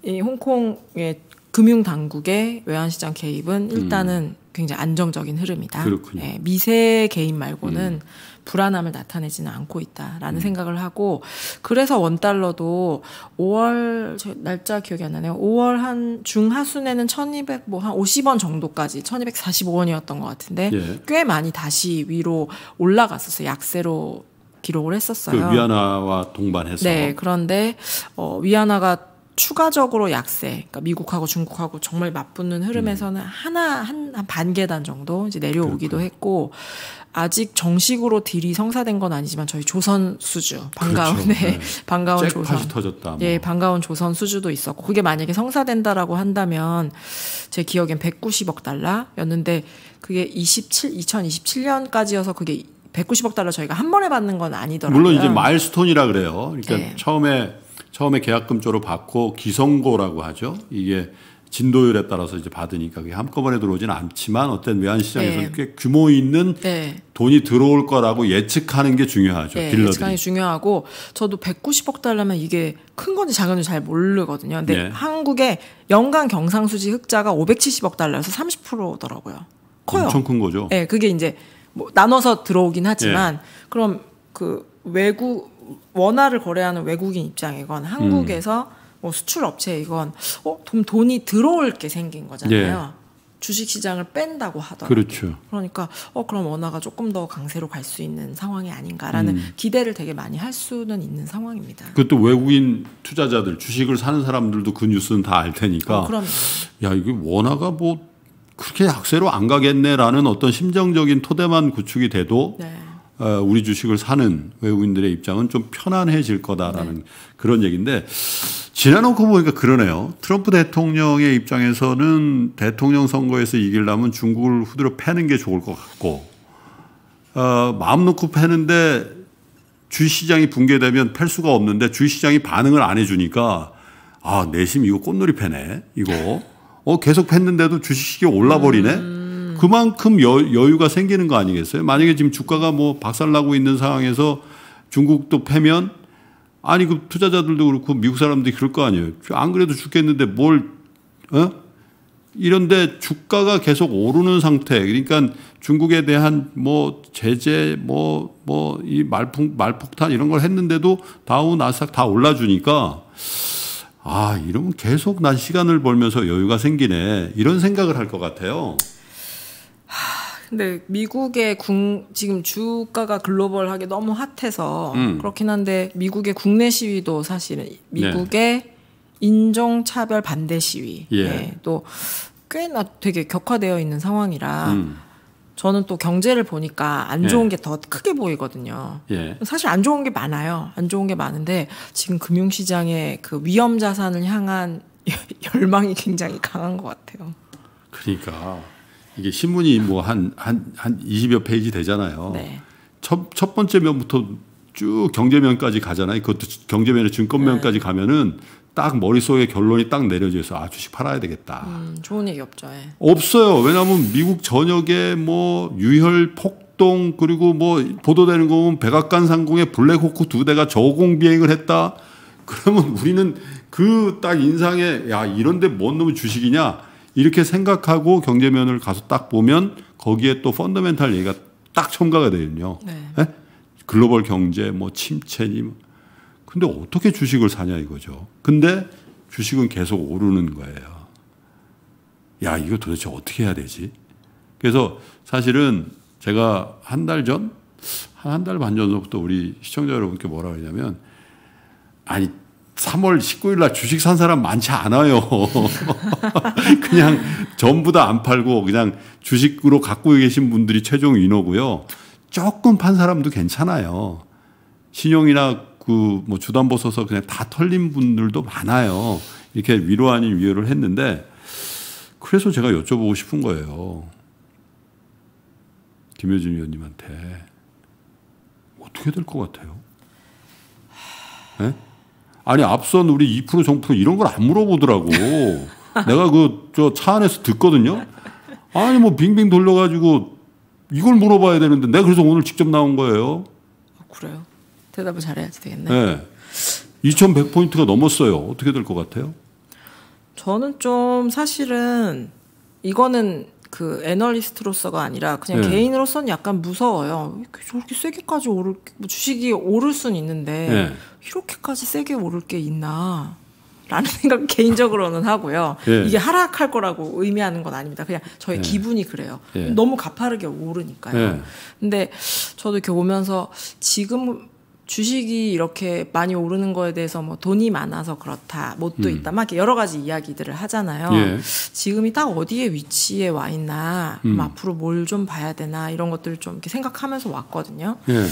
이 홍콩의 금융당국의 외환시장 개입은 음. 일단은 음. 굉장히 안정적인 흐름이다. 그렇군요. 예, 미세 개입 말고는 음. 불안함을 나타내지는 않고 있다라는 음. 생각을 하고 그래서 원달러도 5월 날짜 기억이 안 나네요. 5월 한 중하순에는 1200 뭐 한 50원 정도까지 1245원이었던 것 같은데 예. 꽤 많이 다시 위로 올라갔었어요. 약세로 기록을 했었어요. 그
위안화와 동반해서. 네,
그런데 어, 위안화가 추가적으로 약세, 그러니까 미국하고 중국하고 정말 맞붙는 흐름에서는 음. 하나 한반 계단 정도 이제 내려오기도 그렇구나. 했고 아직 정식으로 딜이 성사된 건 아니지만 저희 조선 수주 반가운 그렇죠. 네. 네. 반가운 조선 터졌다, 예, 뭐. 예 반가운 조선 수주도 있었고 그게 만약에 성사된다라고 한다면 제 기억엔 190억 달러였는데 그게 27 2027년까지여서 그게 190억 달러 저희가 한 번에 받는 건 아니더라고요. 물론 이제
마일스톤이라 그래요. 그러니까 네. 처음에 처음에 계약금조로 받고 기성고라고 하죠. 이게 진도율에 따라서 이제 받으니까 그게 한꺼번에 들어오지는 않지만 어떤 외환시장에서는 네. 꽤 규모 있는 네. 돈이 들어올 거라고 예측하는 게 중요하죠. 네, 딜러들이. 예측하는
중요하고 저도 190억 달러면 이게 큰 건지 작은 건지 잘 모르거든요. 근데 네. 한국의 연간 경상수지 흑자가 570억 달러에서 30%더라고요. 커요. 엄청
큰 거죠. 네,
그게 이제 뭐 나눠서 들어오긴 하지만 네. 그럼 그 외국 원화를 거래하는 외국인 입장이건 한국에서 음. 뭐 수출 업체이건 어, 돈, 돈이 들어올 게 생긴 거잖아요. 예. 주식 시장을 뺀다고 하더라고요. 그렇죠. 그러니까 어 그럼 원화가 조금 더 강세로 갈 수 있는 상황이 아닌가라는 음. 기대를 되게 많이 할 수는 있는 상황입니다.
그것도 외국인 투자자들 주식을 사는 사람들도 그 뉴스는 다 알 테니까. 어, 그럼. 야 이게 원화가 뭐 그렇게 약세로 안 가겠네라는 어떤 심정적인 토대만 구축이 돼도. 네. 어, 우리 주식을 사는 외국인들의 입장은 좀 편안해질 거다라는 네. 그런 얘기인데 지나놓고 보니까 그러네요. 트럼프 대통령의 입장에서는 대통령 선거에서 이길라면 중국을 후드려 패는 게 좋을 것 같고 어, 마음 놓고 패는데 주식시장이 붕괴되면 팰 수가 없는데 주식시장이 반응을 안 해주니까 아 내심 이거 꽃놀이 패네 이거 어 계속 팼는데도 주식이 올라버리네. 음. 그만큼 여, 유가 생기는 거 아니겠어요? 만약에 지금 주가가 뭐 박살나고 있는 상황에서 중국도 패면 아니 그 투자자들도 그렇고 미국 사람들이 그럴 거 아니에요. 안 그래도 죽겠는데 뭘 어? 이런데 주가가 계속 오르는 상태. 그러니까 중국에 대한 뭐 제재 뭐 뭐 이 말폭 말폭탄 이런 걸 했는데도 다우 나스닥 다 올라 주니까 아, 이러면 계속 난 시간을 벌면서 여유가 생기네. 이런 생각을 할 것 같아요.
하, 근데 미국의 국, 지금 주가가 글로벌하게 너무 핫해서 음. 그렇긴 한데 미국의 국내 시위도 사실은 미국의 네. 인종차별 반대 시위 예. 네, 또 꽤나 되게 격화되어 있는 상황이라 음. 저는 또 경제를 보니까 안 좋은 예. 게더 크게 보이거든요. 예. 사실 안 좋은 게 많아요. 안 좋은 게 많은데 지금 금융시장의 그 위험 자산을 향한 열망이 굉장히 강한 것 같아요.
그러니까 이게 신문이 뭐 한 한 한 20여 페이지 되잖아요. 네. 첫, 첫 번째 면부터 쭉 경제면까지 가잖아요. 그것도 경제면에 증권면까지 네. 가면은 딱 머릿속에 결론이 딱 내려져서 아 주식 팔아야 되겠다. 음,
좋은 얘기 없죠. 예.
없어요. 왜냐하면 미국 전역에 뭐 유혈 폭동 그리고 뭐 보도되는 거 보면 백악관 상공에 블랙호크 두 대가 저공 비행을 했다. 그러면 우리는 그 딱 인상에 야 이런데 뭔 놈의 주식이냐 이렇게 생각하고 경제면을 가서 딱 보면 거기에 또 펀더멘탈 얘기가 딱 첨가가 되거든요. 네. 네? 글로벌 경제 뭐 침체니 뭐. 근데 어떻게 주식을 사냐 이거죠. 근데 주식은 계속 오르는 거예요. 야, 이거 도대체 어떻게 해야 되지? 그래서 사실은 제가 한 달 전, 한 달 반 전부터 우리 시청자 여러분께 뭐라 그러냐면, 아니, 3월 19일 날 주식 산 사람 많지 않아요. 그냥 전부 다 안 팔고 그냥 주식으로 갖고 계신 분들이 최종 인호고요. 조금 판 사람도 괜찮아요. 신용이나 그 뭐 주담보 써서 그냥 다 털린 분들도 많아요. 이렇게 위로 아닌 위로를 했는데 그래서 제가 여쭤보고 싶은 거예요. 김효진 위원님한테 어떻게 될 것 같아요? 네? 아니 앞선 우리 2% 정프로 이런 걸 안 물어보더라고. 내가 그 저 차 안에서 듣거든요. 아니 뭐 빙빙 돌려가지고 이걸 물어봐야 되는데 내가 그래서 오늘 직접 나온 거예요.
아, 그래요. 대답을 잘해야지 되겠네.
네. 2,100포인트가 넘었어요. 어떻게 될 것 같아요?
저는 좀 사실은 이거는 그 애널리스트로서가 아니라 그냥 네. 개인으로서는 약간 무서워요. 이렇게 저렇게 세게까지 오를 뭐 주식이 오를 수는 있는데 네. 이렇게까지 세게 오를 게 있나. 라는 생각 개인적으로는 하고요. 예. 이게 하락할 거라고 의미하는 건 아닙니다. 그냥 저의 예. 기분이 그래요. 예. 너무 가파르게 오르니까요. 예. 근데 저도 이렇게 오면서 지금 주식이 이렇게 많이 오르는 거에 대해서 뭐 돈이 많아서 그렇다, 못도 음. 있다, 막 여러 가지 이야기들을 하잖아요. 예. 지금이 딱 어디에 위치에 와 있나, 음. 앞으로 뭘 좀 봐야 되나 이런 것들을 좀 이렇게 생각하면서 왔거든요. 예.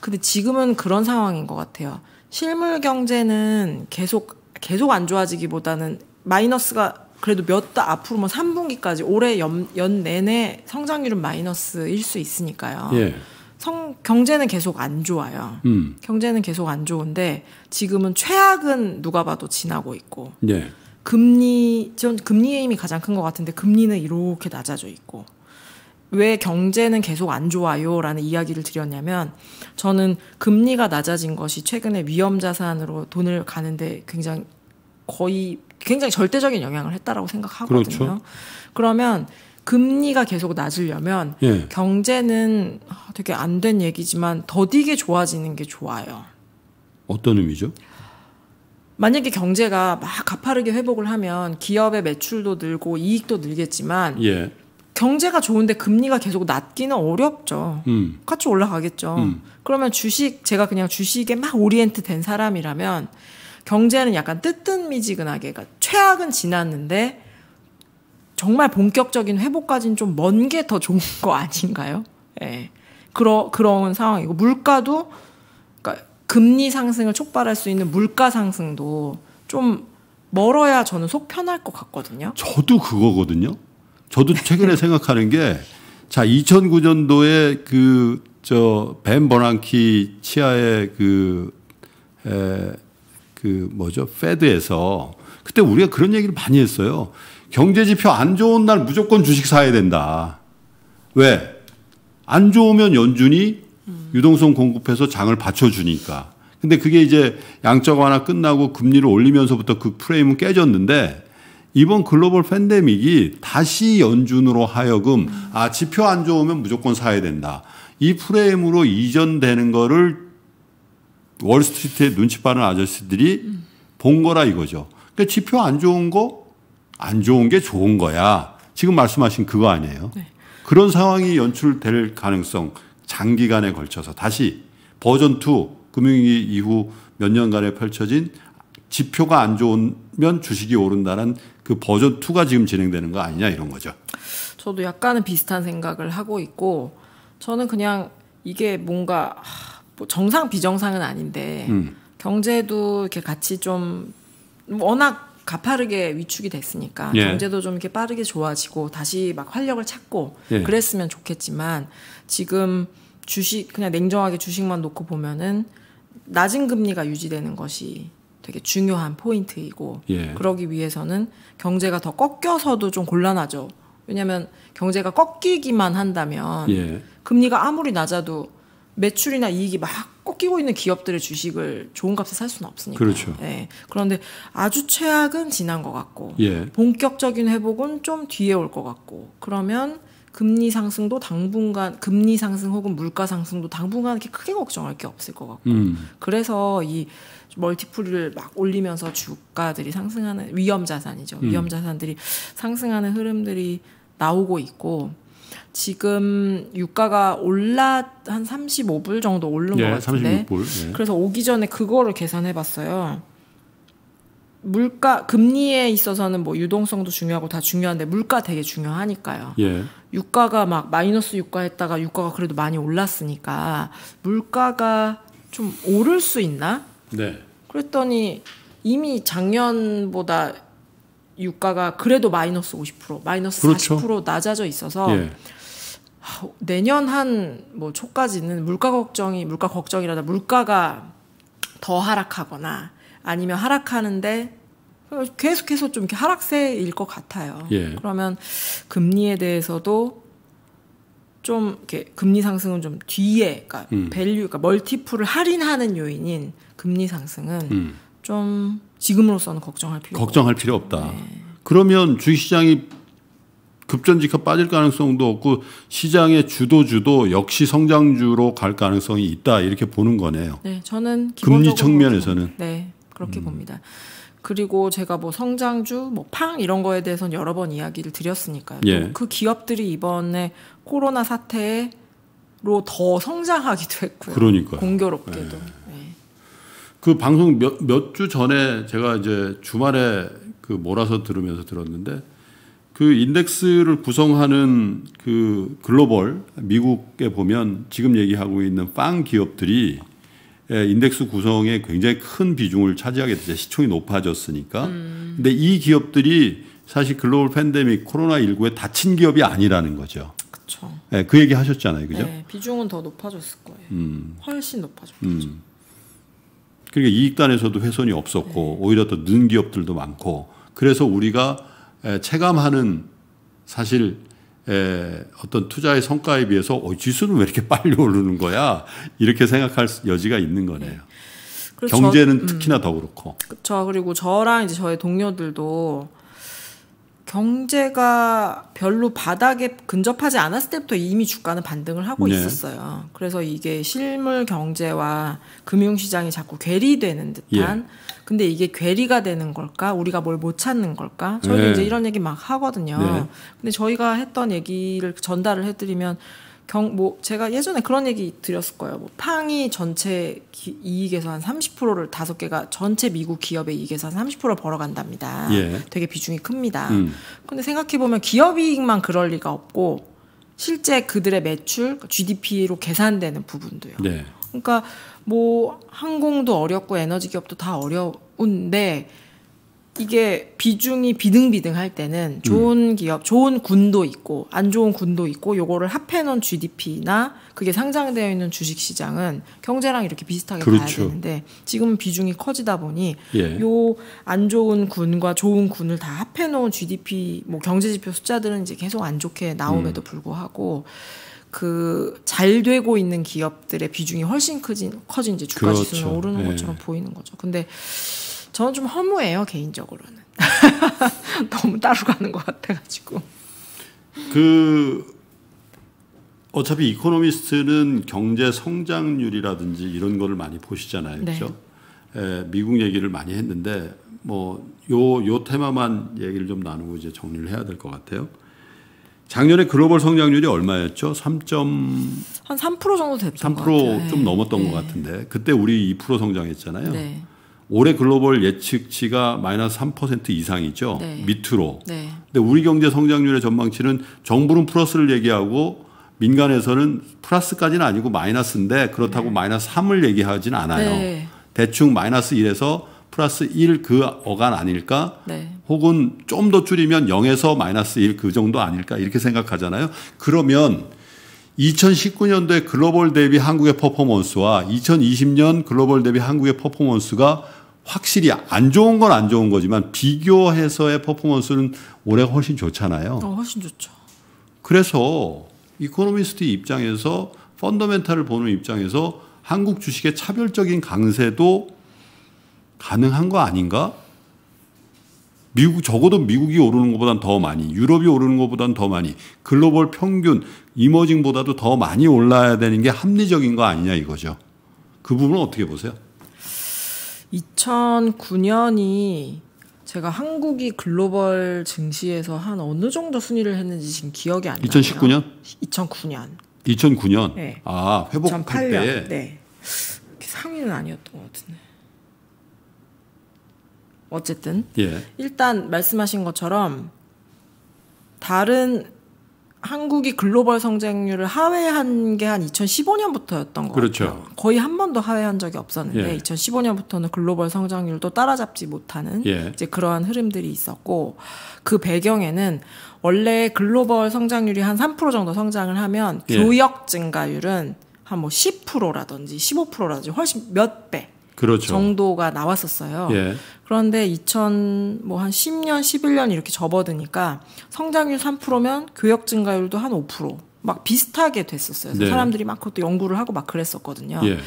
근데 지금은 그런 상황인 것 같아요. 실물 경제는 계속 계속 안 좋아지기보다는 마이너스가 그래도 몇 달 앞으로 뭐 3분기까지 올해 연, 연 내내 성장률은 마이너스일 수 있으니까요. 예. 성 경제는 계속 안 좋아요. 음. 경제는 계속 안 좋은데 지금은 최악은 누가 봐도 지나고 있고 예. 금리 전 금리의 힘이 가장 큰 것 같은데 금리는 이렇게 낮아져 있고 왜 경제는 계속 안 좋아요라는 이야기를 드렸냐면 저는 금리가 낮아진 것이 최근에 위험 자산으로 돈을 가는데 굉장히 거의 굉장히 절대적인 영향을 했다라고 생각하거든요. 그렇죠. 그러면 금리가 계속 낮으려면 예. 경제는 되게 안 된 얘기지만 더디게 좋아지는 게 좋아요.
어떤 의미죠?
만약에 경제가 막 가파르게 회복을 하면 기업의 매출도 늘고 이익도 늘겠지만 예. 경제가 좋은데 금리가 계속 낮기는 어렵죠. 음. 같이 올라가겠죠. 음. 그러면 주식 제가 그냥 주식에 막 오리엔트 된 사람이라면 경제는 약간 뜨뜻미지근하게 그러니까 최악은 지났는데 정말 본격적인 회복까지는 좀 먼 게 더 좋은 거 아닌가요? 예. 네. 그러 그런 상황이고 물가도 그러니까 금리 상승을 촉발할 수 있는 물가 상승도 좀 멀어야 저는 속 편할 것 같거든요.
저도 그거거든요. 저도 최근에 생각하는 게 자, 2009년도에 그 저벤 버랑키 치아의 그, 에, 그 뭐죠? 패드에서 그때 우리가 그런 얘기를 많이 했어요. 경제 지표 안 좋은 날 무조건 주식 사야 된다. 왜? 안 좋으면 연준이 유동성 공급해서 장을 받쳐주니까. 근데 그게 이제 양적 완화 끝나고 금리를 올리면서부터 그 프레임은 깨졌는데 이번 글로벌 팬데믹이 다시 연준으로 하여금 아 지표 안 좋으면 무조건 사야 된다. 이 프레임으로 이전되는 거를 월스트리트의 눈치 빠른 아저씨들이 본 거라 이거죠. 그러니까 지표 안 좋은 거 안 좋은 게 좋은 거야. 지금 말씀하신 그거 아니에요. 네. 그런 상황이 연출될 가능성 장기간에 걸쳐서 다시 버전 2 금융위기 이후 몇 년간에 펼쳐진 지표가 안 좋으면 주식이 오른다는 그 버전 2가 지금 진행되는 거 아니냐 이런 거죠.
저도 약간은 비슷한 생각을 하고 있고 저는 그냥 이게 뭔가 뭐 정상 비정상은 아닌데 음. 경제도 이렇게 같이 좀 워낙 가파르게 위축이 됐으니까 예. 경제도 좀 이렇게 빠르게 좋아지고 다시 막 활력을 찾고 예. 그랬으면 좋겠지만 지금 주식 그냥 냉정하게 주식만 놓고 보면은 낮은 금리가 유지되는 것이 되게 중요한 포인트이고 예. 그러기 위해서는 경제가 더 꺾여서도 좀 곤란하죠. 왜냐하면 경제가 꺾이기만 한다면 예. 금리가 아무리 낮아도 매출이나 이익이 막 꺾이고 있는 기업들의 주식을 좋은 값에 살 수는 없으니까. 그렇죠. 예. 그런데 아주 최악은 지난 것 같고 예. 본격적인 회복은 좀 뒤에 올 것 같고 그러면 금리 상승도 당분간 금리 상승 혹은 물가 상승도 당분간 이렇게 크게 걱정할 게 없을 것 같고 음. 그래서 이 멀티플을 막 올리면서 주가들이 상승하는 위험 자산이죠 음. 위험 자산들이 상승하는 흐름들이 나오고 있고 지금 유가가 올라 한 35불 정도 오른 예, 것 같은데 36불, 예. 그래서 오기 전에 그거를 계산해봤어요. 물가 금리에 있어서는 뭐 유동성도 중요하고 다 중요한데 물가 되게 중요하니까요. 예. 유가가 막 마이너스 유가 했다가 유가가 그래도 많이 올랐으니까 물가가 좀 오를 수 있나? 네. 그랬더니 이미 작년보다 유가가 그래도 마이너스 50%, 마이너스 그렇죠. 40% 낮아져 있어서 예. 내년 한 뭐 초까지는 물가 걱정이 물가 걱정이라다 물가가 더 하락하거나 아니면 하락하는데 계속해서 좀 이렇게 하락세일 것 같아요. 예. 그러면 금리에 대해서도 좀 이렇게 금리 상승은 좀 뒤에, 그러니까 음. 밸류, 그러니까 멀티플을 할인하는 요인인 금리 상승은 음. 좀 지금으로서는 걱정할 필요
걱정할 없 필요 없다. 네. 그러면 주식시장이 급전직하 빠질 가능성도 없고 시장의 주도주도 역시 성장주로 갈 가능성이 있다 이렇게 보는 거네요.
네, 저는 금리 측면에서는 네 그렇게 음. 봅니다. 그리고 제가 뭐 성장주, 뭐 팡 이런 거에 대해서는 여러 번 이야기를 드렸으니까요. 예. 그 기업들이 이번에 코로나 사태로 더 성장하기도 했고요. 그러니까 공교롭게도. 예. 예.
그 방송 몇몇 전에 제가 이제 주말에 그 몰아서 들으면서 들었는데 그 인덱스를 구성하는 그 글로벌 미국에 보면 지금 얘기하고 있는 빵 기업들이 예, 인덱스 구성에 굉장히 큰 비중을 차지하게 되죠. 시총이 높아졌으니까. 음. 근데 이 기업들이 사실 글로벌 팬데믹 코로나19에 다친 기업이 아니라는 거죠. 그렇 네, 예, 그 얘기 하셨잖아요. 그죠? 네,
비중은 더 높아졌을 거예요. 음. 훨씬 높아졌죠.
음. 그러니까 이익단에서도 훼손이 없었고 네. 오히려 더 는 기업들도 많고 그래서 우리가 예, 체감하는 사실 에, 예, 어떤 투자의 성과에 비해서 어, 지수는 왜 이렇게 빨리 오르는 거야 이렇게 생각할 여지가 있는 거네요.
네. 경제는 저, 음,
특히나 더 그렇고.
그렇죠. 그리고 저랑 이제 저의 동료들도 경제가 별로 바닥에 근접하지 않았을 때부터 이미 주가는 반등을 하고 네. 있었어요. 그래서 이게 실물 경제와 금융 시장이 자꾸 괴리되는 듯한 예. 근데 이게 괴리가 되는 걸까? 우리가 뭘 못 찾는 걸까? 저희도 네. 이제 이런 얘기 막 하거든요. 네. 근데 저희가 했던 얘기를 전달을 해드리면 경, 뭐, 제가 예전에 그런 얘기 드렸을 거예요. 뭐, 팡이 전체 기, 이익에서 한 30%를 다섯 개가 전체 미국 기업의 이익에서 한 30%를 벌어간답니다. 예. 되게 비중이 큽니다. 음. 근데 생각해보면 기업 이익만 그럴 리가 없고, 실제 그들의 매출, GDP로 그러니까 계산되는 부분도요. 네. 그러니까 뭐 항공도 어렵고 에너지 기업도 다 어려운데 이게 비중이 비등비등할 때는 음. 좋은 기업, 좋은 군도 있고 안 좋은 군도 있고 요거를 합해놓은 GDP나 그게 상장되어 있는 주식 시장은 경제랑 이렇게 비슷하게 그렇죠. 가야 되는데 지금 비중이 커지다 보니 예. 요안 좋은 군과 좋은 군을 다 합해놓은 GDP 뭐 경제지표 숫자들은 이제 계속 안 좋게 나옴에도 음. 불구하고 그잘 되고 있는 기업들의 비중이 훨씬 커진 커진 이제 주가 그렇죠. 지수는 오르는 네. 것처럼 보이는 거죠. 근데 저는 좀 허무해요 개인적으로는 너무 따로 가는 것 같아가지고
그 어차피 이코노미스트는 경제 성장률이라든지 이런 거를 많이 보시잖아요, 네. 그렇죠? 에, 예, 미국 얘기를 많이 했는데 뭐요요 요 테마만 얘기를 좀 나누고 이제 정리를 해야 될 것 같아요. 작년에 글로벌 성장률이 얼마였죠? 3. 한3%
정도 됐죠 3%좀 넘었던 네. 것
같은데 그때 우리 2% 성장했잖아요. 네. 올해 글로벌 예측치가 마이너스 3% 이상이죠. 네. 밑으로. 네. 근데 우리 경제 성장률의 전망치는 정부는 플러스를 얘기하고 민간에서는 플러스까지는 아니고 마이너스인데 그렇다고 네. 마이너스 3을 얘기하진 않아요. 네. 대충 마이너스 1에서 플러스 1 그 어간 아닐까? 네. 혹은 좀 더 줄이면 0에서 마이너스 1 그 정도 아닐까? 이렇게 생각하잖아요. 그러면 2019년도에 글로벌 대비 한국의 퍼포먼스와 2020년 글로벌 대비 한국의 퍼포먼스가 확실히 안 좋은 건 안 좋은 거지만 비교해서의 퍼포먼스는 올해가 훨씬 좋잖아요.
어, 훨씬 좋죠.
그래서 이코노미스트 입장에서 펀더멘탈을 보는 입장에서 한국 주식의 차별적인 강세도 가능한 거 아닌가? 미국 적어도 미국이 오르는 것보단 더 많이, 유럽이 오르는 것보단 더 많이, 글로벌 평균 이머징보다도 더 많이 올라야 되는 게 합리적인 거 아니냐 이거죠. 그 부분은 어떻게 보세요?
2009년이 제가 한국이 글로벌 증시에서 한 어느 정도 순위를 했는지 지금 기억이 안 나요. 2019년? 2009년.
2009년. 네. 아 회복할 2008년. 때.
네. 상위는 아니었던 것 같은데. 어쨌든 예. 일단 말씀하신 것처럼 다른 한국이 글로벌 성장률을 하회한 게 한 2015년부터였던 거죠 그렇죠. 거의 한 번도 하회한 적이 없었는데 예. 2015년부터는 글로벌 성장률도 따라잡지 못하는 예. 이제 그러한 흐름들이 있었고 그 배경에는 원래 글로벌 성장률이 한 3% 정도 성장을 하면 예. 교역 증가율은 한 뭐 10%라든지 15%라든지 훨씬 몇배 그렇죠. 정도가 나왔었어요. 예. 그런데 2000 뭐 한 10년, 11년 이렇게 접어드니까 성장률 3%면 교역 증가율도 한 5%. 막 비슷하게 됐었어요. 네. 사람들이 막 그것도 연구를 하고 막 그랬었거든요. 예.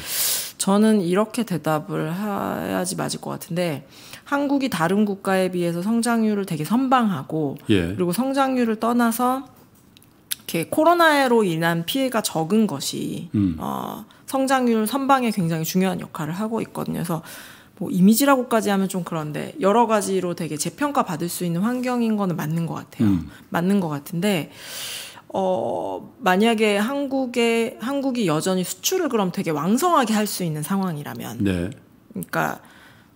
저는 이렇게 대답을 해야지 맞을 것 같은데 한국이 다른 국가에 비해서 성장률을 되게 선방하고 예. 그리고 성장률을 떠나서 이렇게 코로나로 인한 피해가 적은 것이 음. 어, 성장률 선방에 굉장히 중요한 역할을 하고 있거든요. 그래서 뭐 이미지라고까지 하면 좀 그런데 여러 가지로 되게 재평가 받을 수 있는 환경인 거는 맞는 것 같아요. 음. 맞는 것 같은데 어, 만약에 한국에 한국이 여전히 수출을 그럼 되게 왕성하게 할 수 있는 상황이라면, 네. 그러니까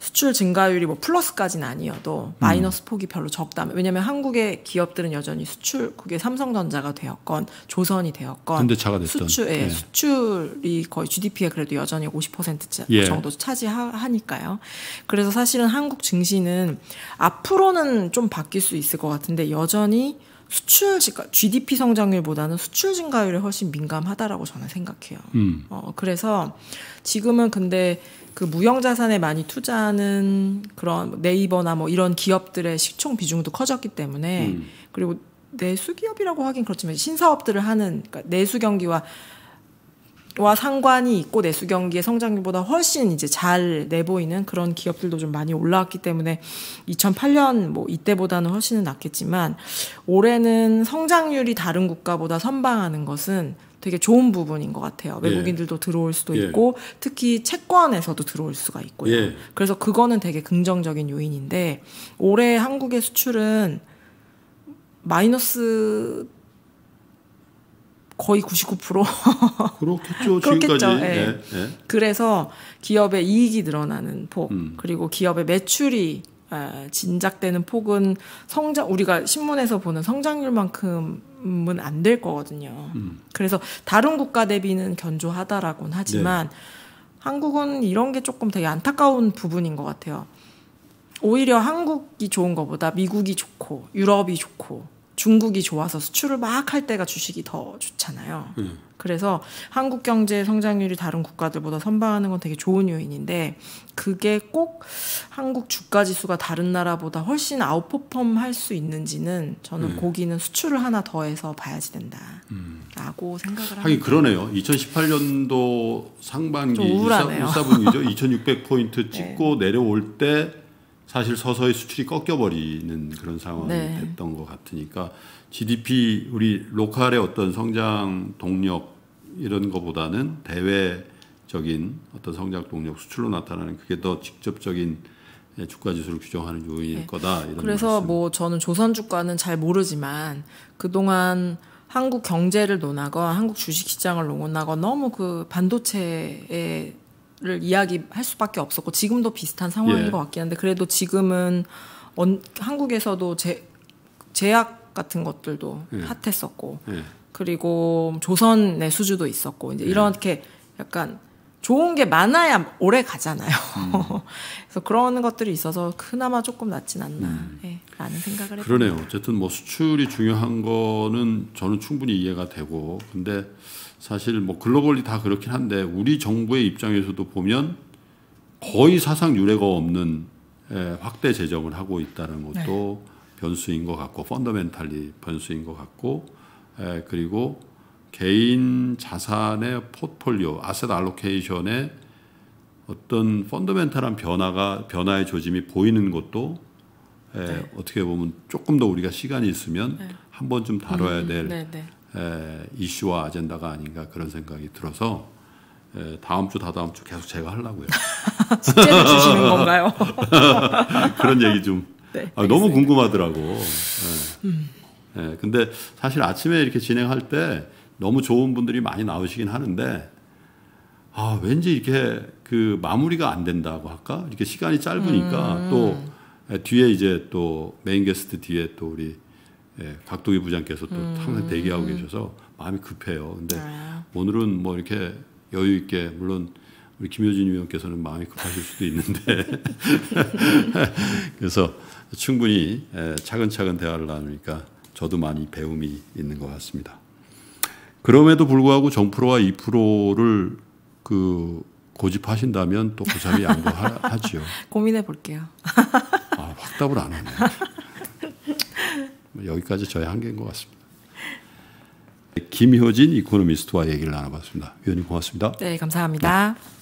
수출 증가율이 뭐 플러스까지는 아니어도 음. 마이너스 폭이 별로 적다. 왜냐하면 한국의 기업들은 여전히 수출 그게 삼성전자가 되었건 조선이 되었건 현대차가 됐던 수출, 예, 네. 수출이 거의 GDP에 그래도 여전히 50% 예. 정도 차지하니까요. 그래서 사실은 한국 증시는 앞으로는 좀 바뀔 수 있을 것 같은데 여전히 수출 증가, GDP 성장률보다는 수출 증가율에 훨씬 민감하다라고 저는 생각해요. 음. 어, 그래서 지금은 근데 그 무형 자산에 많이 투자하는 그런 네이버나 뭐 이런 기업들의 시총 비중도 커졌기 때문에 음. 그리고 내수 기업이라고 하긴 그렇지만 신사업들을 하는 그러니까 내수 경기와 와 상관이 있고 내수 경기의 성장률보다 훨씬 이제 잘 내보이는 그런 기업들도 좀 많이 올라왔기 때문에 2008년 뭐 이때보다는 훨씬은 낫겠지만 올해는 성장률이 다른 국가보다 선방하는 것은 되게 좋은 부분인 것 같아요. 예. 외국인들도 예. 들어올 수도 예. 있고 특히 채권에서도 들어올 수가 있고요. 예. 그래서 그거는 되게 긍정적인 요인인데 올해 한국의 수출은 마이너스 거의 99% 그렇겠죠. 그렇겠죠. 예. 예. 그래서 기업의 이익이 늘어나는 폭 음. 그리고 기업의 매출이 진작되는 폭은 성장 우리가 신문에서 보는 성장률만큼은 안 될 거거든요. 음. 그래서 다른 국가 대비는 견조하다라고는 하지만 네. 한국은 이런 게 조금 되게 안타까운 부분인 것 같아요. 오히려 한국이 좋은 것보다 미국이 좋고 유럽이 좋고 중국이 좋아서 수출을 막 할 때가 주식이 더 좋잖아요. 음. 그래서 한국 경제 성장률이 다른 국가들보다 선방하는 건 되게 좋은 요인인데 그게 꼭 한국 주가 지수가 다른 나라보다 훨씬 아웃퍼폼 할수 있는지는 저는 음. 고기는 수출을 하나 더해서 봐야지 된다라고 음. 생각을 합니다. 하긴
그러네요. 2018년도 상반기 우울하네요. 14분기죠. 2600포인트 찍고 네. 내려올 때 사실 서서히 수출이 꺾여버리는 그런 상황이 네. 됐던 것 같으니까 GDP 우리 로컬의 어떤 성장 동력 이런 거보다는 대외적인 어떤 성장 동력 수출로 나타나는 그게 더 직접적인 주가 지수를 규정하는 요인일 네. 거다. 이런 그래서
말씀. 뭐 저는 조선 주가는 잘 모르지만 그동안 한국 경제를 논하건 한국 주식 시장을 논하건 너무 그 반도체에 를 이야기할 수밖에 없었고 지금도 비슷한 상황인 예. 것 같긴 한데 그래도 지금은 언, 한국에서도 제, 제약 같은 것들도 예. 핫했었고 예. 그리고 조선 의수주도 있었고 이제 예. 이렇게 약간 좋은 게 많아야 오래 가잖아요. 음. 그래서 그런 것들이 있어서 그나마 조금 낫진 않나 음. 예, 라는 생각을
해 그러네요. 해봅니다. 어쨌든 뭐 수출이 중요한 거는 저는 충분히 이해가 되고 근데 사실 뭐 글로벌이 다 그렇긴 한데 우리 정부의 입장에서도 보면 거의 사상 유례가 없는 예, 확대 재정을 하고 있다는 네. 것도 네. 변수인 것 같고 펀더멘탈리 변수인 것 같고 예, 그리고 개인 자산의 포트폴리오 아셋 알로케이션의 어떤 펀더멘탈한 변화가 변화의 조짐이 보이는 것도 예, 네. 어떻게 보면 조금 더 우리가 시간이 있으면 네. 한 번쯤 다뤄야 음, 음. 될 음, 이슈와 아젠다가 아닌가 그런 생각이 들어서 다음 주 다다음 주 계속 제가 하려고요. 숙제를 주시는 건가요? 그런 얘기 좀 네, 아, 너무 궁금하더라고. 네. 음. 예, 근데 사실 아침에 이렇게 진행할 때 너무 좋은 분들이 많이 나오시긴 하는데 아 왠지 이렇게 그 마무리가 안 된다고 할까 이렇게 시간이 짧으니까 음. 또 예, 뒤에 이제 또 메인 게스트 뒤에 또 우리 예, 각도기 부장께서 또 음. 항상 대기하고 계셔서 마음이 급해요. 근데 아. 오늘은 뭐 이렇게 여유 있게 물론 우리 김효진 위원께서는 마음이 급하실 수도 있는데 그래서 충분히 예, 차근차근 대화를 나누니까 저도 많이 배움이 있는 것 같습니다. 그럼에도 불구하고 정프로와 이를그 고집하신다면 또 고참이 그 양보하지
고민해 볼게요.
아, 확답을 안 하네. 뭐 여기까지 저의 한계인 것 같습니다. 김효진 이코노미스트와 얘기를 나눠봤습니다. 위원님 고맙습니다.
네, 감사합니다. 네.